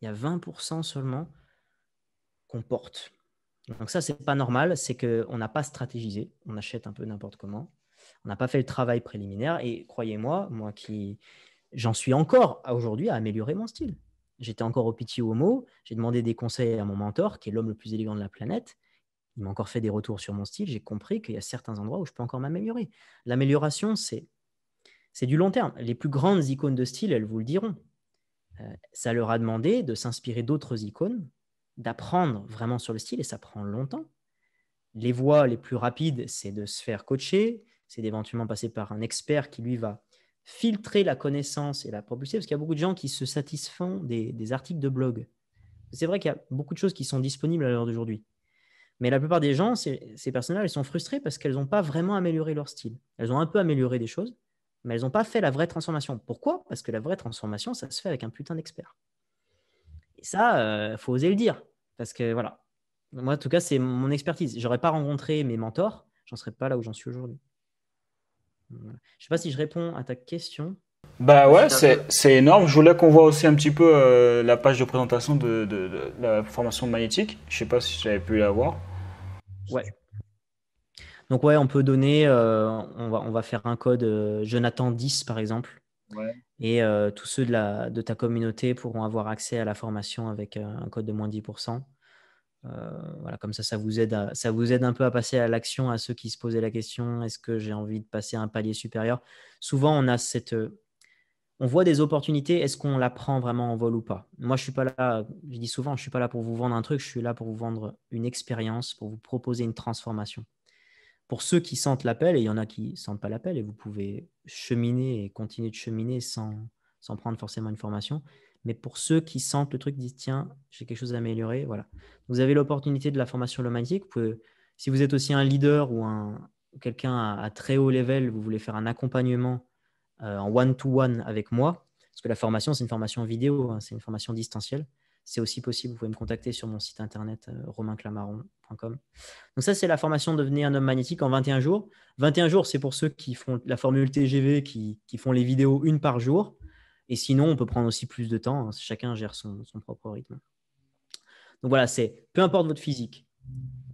Il y a 20% seulement qu'on porte. Donc ça, n'est pas normal, c'est qu'on n'a pas stratégisé, on achète un peu n'importe comment, on n'a pas fait le travail préliminaire. Et croyez-moi, moi qui j'en suis encore aujourd'hui à améliorer mon style. J'étais encore au petit Homo, j'ai demandé des conseils à mon mentor, qui est l'homme le plus élégant de la planète. Il m'a encore fait des retours sur mon style. J'ai compris qu'il y a certains endroits où je peux encore m'améliorer. L'amélioration, c'est c'est du long terme. Les plus grandes icônes de style, elles vous le diront. Euh, ça leur a demandé de s'inspirer d'autres icônes d'apprendre vraiment sur le style et ça prend longtemps. Les voies les plus rapides, c'est de se faire coacher, c'est d'éventuellement passer par un expert qui lui va filtrer la connaissance et la propulser, parce qu'il y a beaucoup de gens qui se satisfont des, articles de blog. C'est vrai qu'il y a beaucoup de choses qui sont disponibles à l'heure d'aujourd'hui. Mais la plupart des gens, ces personnes-là, elles sont frustrées parce qu'elles n'ont pas vraiment amélioré leur style. Elles ont un peu amélioré des choses, mais elles n'ont pas fait la vraie transformation. Pourquoi Parce que la vraie transformation, ça se fait avec un putain d'expert. Et ça, il euh, faut oser le dire. Parce que voilà, moi, en tout cas, c'est mon expertise. J'aurais pas rencontré mes mentors, j'en serais pas là où j'en suis aujourd'hui. Je Je sais pas si je réponds à ta question. Bah ouais, c'est énorme. Je voulais qu'on voit aussi un petit peu euh, la page de présentation de, la formation magnétique. Je sais pas si j'avais pu la voir. Ouais. Donc ouais, on peut donner, euh, on, va, on va faire un code Jonathan 10 par exemple. Ouais. Et tous ceux de, ta communauté pourront avoir accès à la formation avec un code de moins 10%. voilà, comme ça, ça vous, aide ça vous aide un peu à passer à l'action à ceux qui se posaient la question est-ce que j'ai envie de passer à un palier supérieur Souvent, on a cette. On voit des opportunités, est-ce qu'on la prend vraiment en vol ou pas Moi, je suis pas là, je dis souvent, je suis pas là pour vous vendre un truc, je suis là pour vous vendre une expérience, pour vous proposer une transformation pour ceux qui sentent l'appel, et il y en a qui ne sentent pas l'appel, et vous pouvez cheminer et continuer de cheminer sans, sans prendre forcément une formation. Mais pour ceux qui sentent le truc, disent tiens, j'ai quelque chose à améliorer, voilà. Vous avez l'opportunité de la formation pouvez si vous êtes aussi un leader ou un, quelqu'un à, très haut level, vous voulez faire un accompagnement euh, en one-to-one avec moi, parce que la formation, c'est une formation vidéo, hein, c'est une formation distancielle c'est aussi possible. Vous pouvez me contacter sur mon site internet euh, romainclamaron.com. Donc ça, c'est la formation Devenir un homme magnétique en 21 jours. 21 jours, c'est pour ceux qui font la formule TGV, qui, font les vidéos une par jour. Et sinon, on peut prendre aussi plus de temps. Hein. Chacun gère son, son propre rythme. Donc voilà, c'est peu importe votre physique,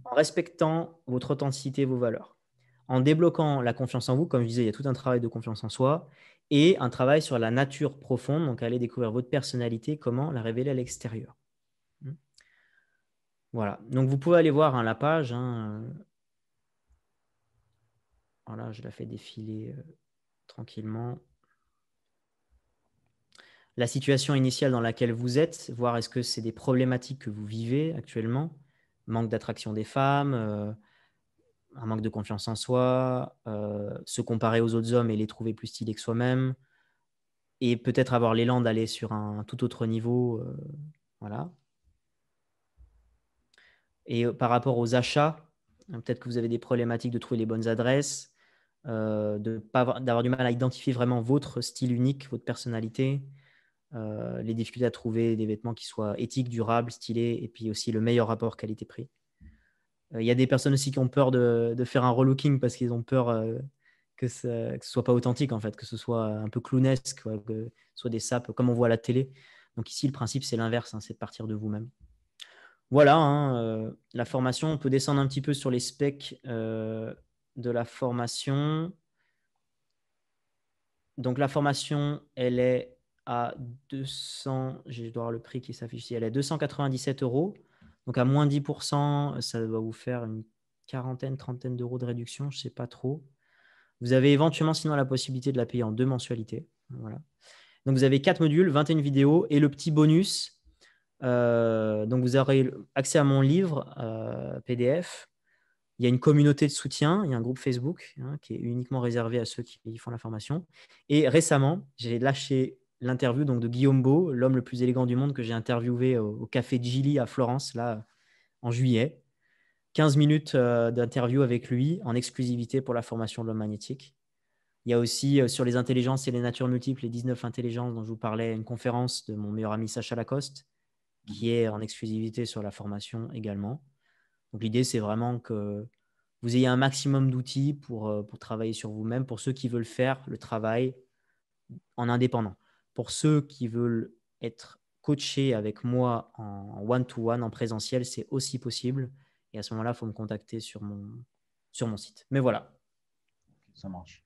en respectant votre authenticité, vos valeurs, en débloquant la confiance en vous, comme je disais, il y a tout un travail de confiance en soi, et un travail sur la nature profonde, donc aller découvrir votre personnalité, comment la révéler à l'extérieur. Hmm. Voilà, donc vous pouvez aller voir hein, la page. Hein, euh. Voilà, je la fais défiler euh, tranquillement. La situation initiale dans laquelle vous êtes, voir est-ce que c'est des problématiques que vous vivez actuellement, manque d'attraction des femmes, euh, un manque de confiance en soi, euh, se comparer aux autres hommes et les trouver plus stylés que soi-même, et peut-être avoir l'élan d'aller sur un, tout autre niveau. Euh, voilà. Et euh, par rapport aux achats, hein, peut-être que vous avez des problématiques de trouver les bonnes adresses, d'avoir du mal à identifier vraiment votre style unique, votre personnalité, les difficultés à trouver des vêtements qui soient éthiques, durables, stylés, et puis aussi le meilleur rapport qualité-prix. Euh, il y a des personnes aussi qui ont peur de, faire un relooking parce qu'ils ont peur euh, que, ce ne soit pas authentique, en fait, que ce soit un peu clownesque, que ce soit des sapes comme on voit à la télé. Donc ici, le principe, c'est l'inverse, hein, c'est de partir de vous-même. Voilà, hein, euh, la formation, on peut descendre un petit peu sur les specs de la formation. Donc la formation, elle est à 200, je dois avoir le prix qui s'affiche ici, elle est à 297 euros. Donc à moins 10%, ça va vous faire une quarantaine, trentaine d'euros de réduction, je ne sais pas trop. Vous avez éventuellement sinon la possibilité de la payer en deux mensualités. Voilà. Donc vous avez quatre modules, 21 vidéos et le petit bonus. Euh, donc vous aurez accès à mon livre euh, PDF. Il y a une communauté de soutien, il y a un groupe Facebook hein, qui est uniquement réservé à ceux qui font la formation. Et récemment, j'ai lâché l'interview donc de Guillaume Beau, l'homme le plus élégant du monde que j'ai interviewé au, café Gili à Florence là en juillet. 15 minutes euh, d'interview avec lui en exclusivité pour la formation de l'homme magnétique. Il y a aussi euh, sur les intelligences et les natures multiples, les 19 intelligences dont je vous parlais, une conférence de mon meilleur ami Sacha Lacoste, qui mhm. est en exclusivité sur la formation également. Donc l'idée, c'est vraiment que vous ayez un maximum d'outils pour, euh, pour travailler sur vous-même, pour ceux qui veulent faire le travail en indépendant. Pour ceux qui veulent être coachés avec moi en one-to-one, en présentiel, c'est aussi possible. Et à ce moment-là, il faut me contacter sur mon, sur mon site. Mais voilà. Ça marche.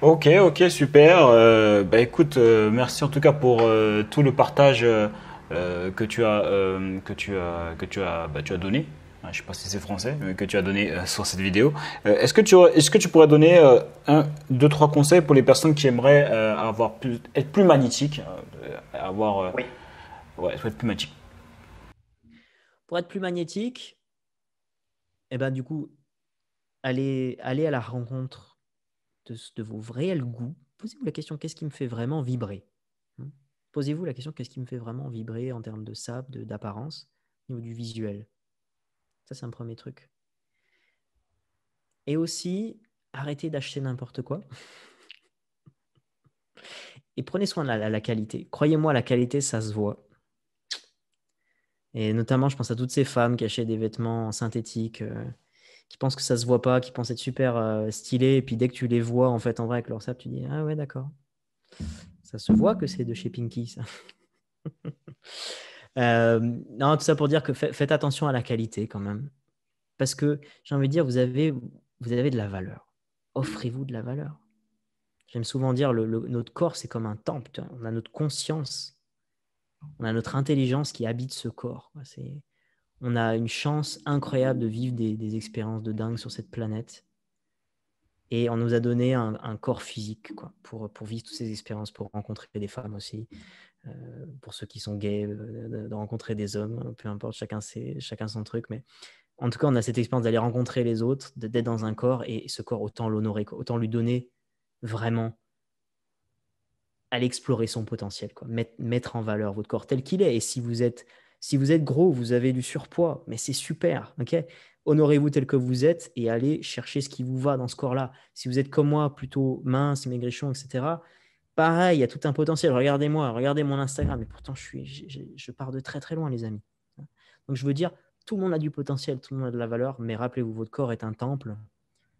Ok, ok, super. Euh, bah écoute, euh, merci en tout cas pour euh, tout le partage que tu as que tu as que tu as, tu as donné ah, je ne sais pas si c'est français, que tu as donné euh, sur cette vidéo. Euh, est-ce que, tu, est que tu pourrais donner euh, un, deux, trois conseils pour les personnes qui aimeraient avoir être plus magnétiques avoir, Oui. Ouais, être plus magnétique. Pour être plus magnétique, eh ben, du coup, allez, aller à la rencontre de, de vos réels goûts. Posez-vous la question qu'est-ce qui me fait vraiment vibrer hmm? Posez-vous la question qu'est-ce qui me fait vraiment vibrer en termes de sable, d'apparence, au niveau du visuel ça, c'est un premier truc. Et aussi, arrêtez d'acheter n'importe quoi. Et prenez soin de la, qualité. Croyez-moi, la qualité, ça se voit. Et notamment, je pense à toutes ces femmes qui achètent des vêtements synthétiques, euh, qui pensent que ça se voit pas, qui pensent être super euh, stylées. Et puis dès que tu les vois, en fait, en vrai, avec leur sable, tu dis Ah ouais, d'accord. Ça se voit que c'est de chez Pinky, ça. Euh, non, tout ça pour dire que faites attention à la qualité quand même. Parce que j'ai envie de dire, vous avez, vous avez de la valeur. Offrez-vous de la valeur. J'aime souvent dire, notre corps, c'est comme un temple. On a notre conscience, on a notre intelligence qui habite ce corps. on a une chance incroyable de vivre des, expériences de dingue sur cette planète. Et on nous a donné un, corps physique quoi, pour, pour vivre toutes ces expériences, pour rencontrer des femmes aussi, euh, pour ceux qui sont gays, euh, de, rencontrer des hommes, euh, peu importe, chacun, sait, chacun son truc. Mais en tout cas, on a cette expérience d'aller rencontrer les autres, d'être dans un corps, et ce corps, autant l'honorer, autant lui donner vraiment à l'explorer son potentiel, Mettre, en valeur votre corps tel qu'il est. Et si vous êtes, si vous êtes gros, vous avez du surpoids, mais c'est super, Honorez-vous tel que vous êtes et allez chercher ce qui vous va dans ce corps-là. Si vous êtes comme moi, plutôt mince, maigrichon, etc., Pareil, il y a tout un potentiel. Regardez-moi, regardez mon Instagram. Et pourtant, je, suis, je, je pars de très très loin, les amis. Donc, je veux dire, tout le monde a du potentiel, tout le monde a de la valeur, mais rappelez-vous, votre corps est un temple.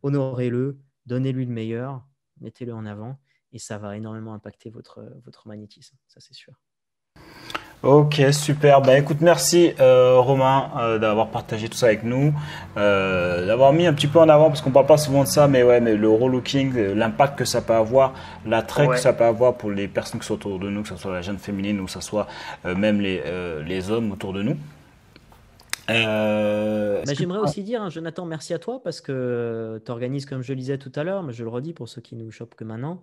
Honorez-le, donnez-lui le meilleur, mettez-le en avant, et ça va énormément impacter votre, votre magnétisme, ça c'est sûr. Ok, super. Bah, écoute, merci euh, Romain euh, d'avoir partagé tout ça avec nous, euh, d'avoir mis un petit peu en avant parce qu'on parle pas souvent de ça, mais ouais, mais le relooking, l'impact que ça peut avoir, l'attrait que ça peut avoir pour les personnes qui sont autour de nous, que ce soit la jeune féminine ou que ce soit même les, hommes autour de nous. Bah, j'aimerais aussi dire, hein, Jonathan, merci à toi parce que tu organises, comme je le disais tout à l'heure, mais je le redis pour ceux qui nous chopent que maintenant,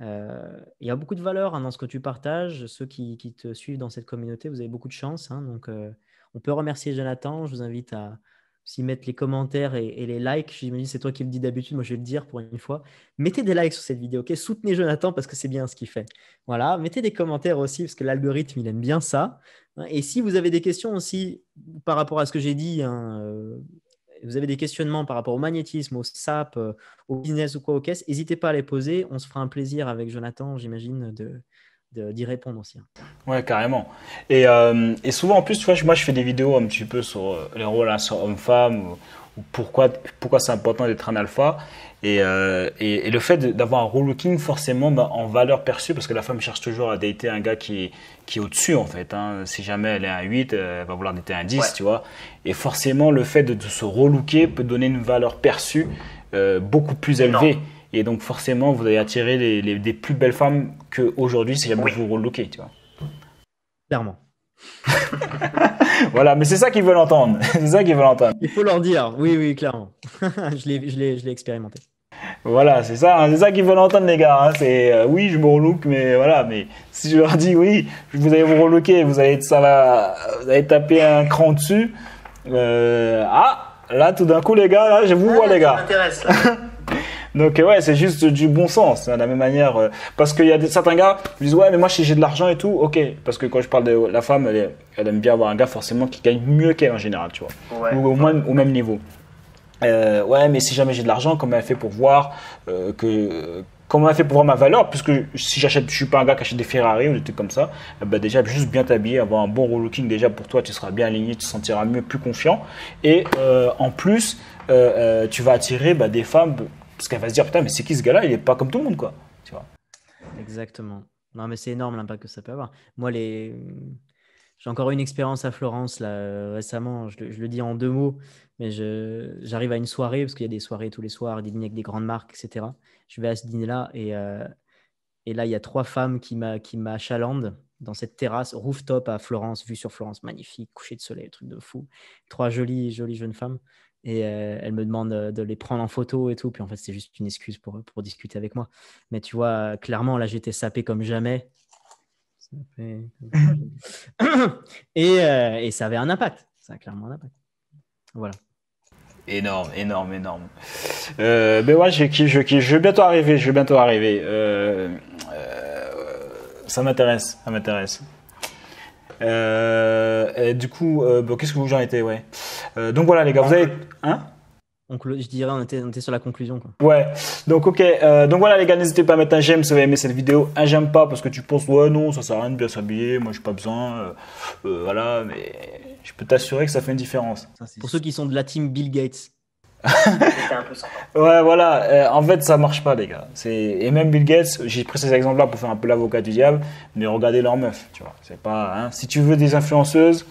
il y a beaucoup de valeur hein, dans ce que tu partages. Ceux qui, te suivent dans cette communauté, vous avez beaucoup de chance. Hein, donc, on peut remercier Jonathan. Je vous invite à, s'y mettre les commentaires et, les likes. dis, c'est toi qui le dis d'habitude, moi je vais le dire pour une fois. Mettez des likes sur cette vidéo, Soutenez Jonathan parce que c'est bien ce qu'il fait. Voilà, mettez des commentaires aussi parce que l'algorithme il aime bien ça. Hein. Et si vous avez des questions aussi par rapport à ce que j'ai dit, vous avez des questionnements par rapport au magnétisme, au SAP, euh, au business ou quoi aux caisses, n'hésitez pas à les poser. On se fera un plaisir avec Jonathan, j'imagine, de, d'y répondre aussi. Ouais, carrément. Et, euh, souvent, en plus, tu vois, moi, je fais des vidéos un petit peu sur euh, les rôles hommes-femmes, pourquoi, pourquoi c'est important d'être un alpha. Et, euh, et, le fait d'avoir un relooking, forcément, bah, en valeur perçue, parce que la femme cherche toujours à dater un gars qui, qui est au-dessus, en fait. Hein. Si jamais elle est un 8, euh, elle va vouloir dater un 10, tu vois. Et forcément, le fait de, se relooker peut donner une valeur perçue euh, beaucoup plus élevée. Et donc, forcément, vous allez attirer les, les, plus belles femmes qu'aujourd'hui si jamais vous vous relookez, tu vois. Clairement. voilà, mais c'est ça qu'ils veulent entendre. c'est ça qu'ils veulent entendre. Il faut leur dire, oui, oui, clairement. je l'ai expérimenté. Voilà, c'est ça, hein. c'est ça qu'ils veulent entendre les gars. Hein. c'est euh, oui, je me relook, mais voilà, mais si je leur dis oui, vous allez vous relooker, vous allez ça va, vous allez taper un cran dessus. Euh, ah, là tout d'un coup les gars, je vous vois les gars. ça m'intéresse. Donc ouais, c'est juste du bon sens, hein, de la même manière. Euh, parce qu'il y a certains gars qui disent ouais, mais moi si j'ai de l'argent et tout, ok. Parce que quand je parle de la femme, elle, elle aime bien avoir un gars forcément qui gagne mieux qu'elle en général, tu vois. Ou au moins au même niveau. Euh, ouais, mais si jamais j'ai de l'argent, comment elle fait pour voir euh, que comment elle fait pour voir ma valeur Puisque si j'achète, je suis pas un gars qui achète des Ferrari ou des trucs comme ça. Eh ben, déjà juste bien t'habiller, avoir un bon relooking déjà pour toi, tu seras bien aligné, tu te sentiras mieux, plus confiant. Et en plus, tu vas attirer bah, des femmes parce qu'elle va se dire, putain, mais c'est qui ce gars-là Il est pas comme tout le monde, quoi. Tu vois Exactement. Non, mais c'est énorme l'impact que ça peut avoir. Moi, les... j'ai encore une expérience à Florence là, récemment. Je le, dis en deux mots, mais je, j'arrive à une soirée, parce qu'il y a des soirées tous les soirs, des dîners avec des grandes marques, etc. Je vais à ce dîner-là, et, euh, et là, il y a trois femmes qui, m'a, qui m'achalandent dans cette terrasse rooftop à Florence, vue sur Florence, magnifique, coucher de soleil, truc de fou. Trois jolies, jolies jeunes femmes et euh, elle me demande euh, de les prendre en photo et tout. Puis en fait, c'est juste une excuse pour, pour discuter avec moi. Mais tu vois, euh, clairement, là, j'étais sapé comme jamais. et, et, ça avait un impact. Ça a clairement un impact. Voilà. Énorme, énorme, énorme. Euh, ben ouais, je je Je vais bientôt arriver, je vais bientôt arriver. ça m'intéresse, ça m'intéresse. Euh, du coup, euh, qu'est-ce que vous en étiez ouais. Euh, donc voilà les gars, vous avez... Hein je dirais on était, sur la conclusion. Ouais, donc ok, donc voilà les gars, n'hésitez pas à mettre un j'aime si vous avez aimé cette vidéo, un j'aime pas parce que tu penses ouais non, ça sert à rien de bien s'habiller, moi j'ai pas besoin, voilà, mais je peux t'assurer que ça fait une différence. Pour ceux qui sont de la team Bill Gates ouais, voilà. Euh, en fait, ça marche pas, les gars. Et même Bill Gates, j'ai pris ces exemples-là pour faire un peu l'avocat du diable, mais regardez leur meuf, tu vois. C'est pas. Hein. Si tu veux des influenceuses,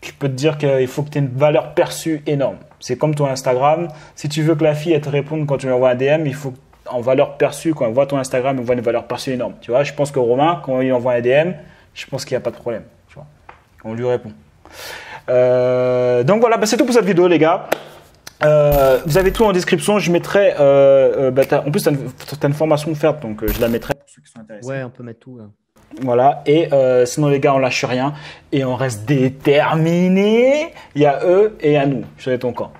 tu peux te dire qu'il faut que tu aies une valeur perçue énorme. C'est comme ton Instagram. Si tu veux que la fille te réponde quand tu lui envoies un DM, il faut en valeur perçue, quand elle voit ton Instagram, on voit une valeur perçue énorme. Tu vois, je pense que Romain, quand il envoie un DM, je pense qu'il n'y a pas de problème. On lui répond. Euh, donc voilà, bah, c'est tout pour cette vidéo, les gars. Euh, vous avez tout en description. Je mettrai. Euh, euh, bah, en plus, t'as une, une, formation offerte, donc je la mettrai ceux qui sont intéressés. Ouais, on peut mettre tout. Hein. Voilà. Et sinon, les gars, on lâche rien et on reste déterminés. Il y a eux et à nous. Je suis ton camp.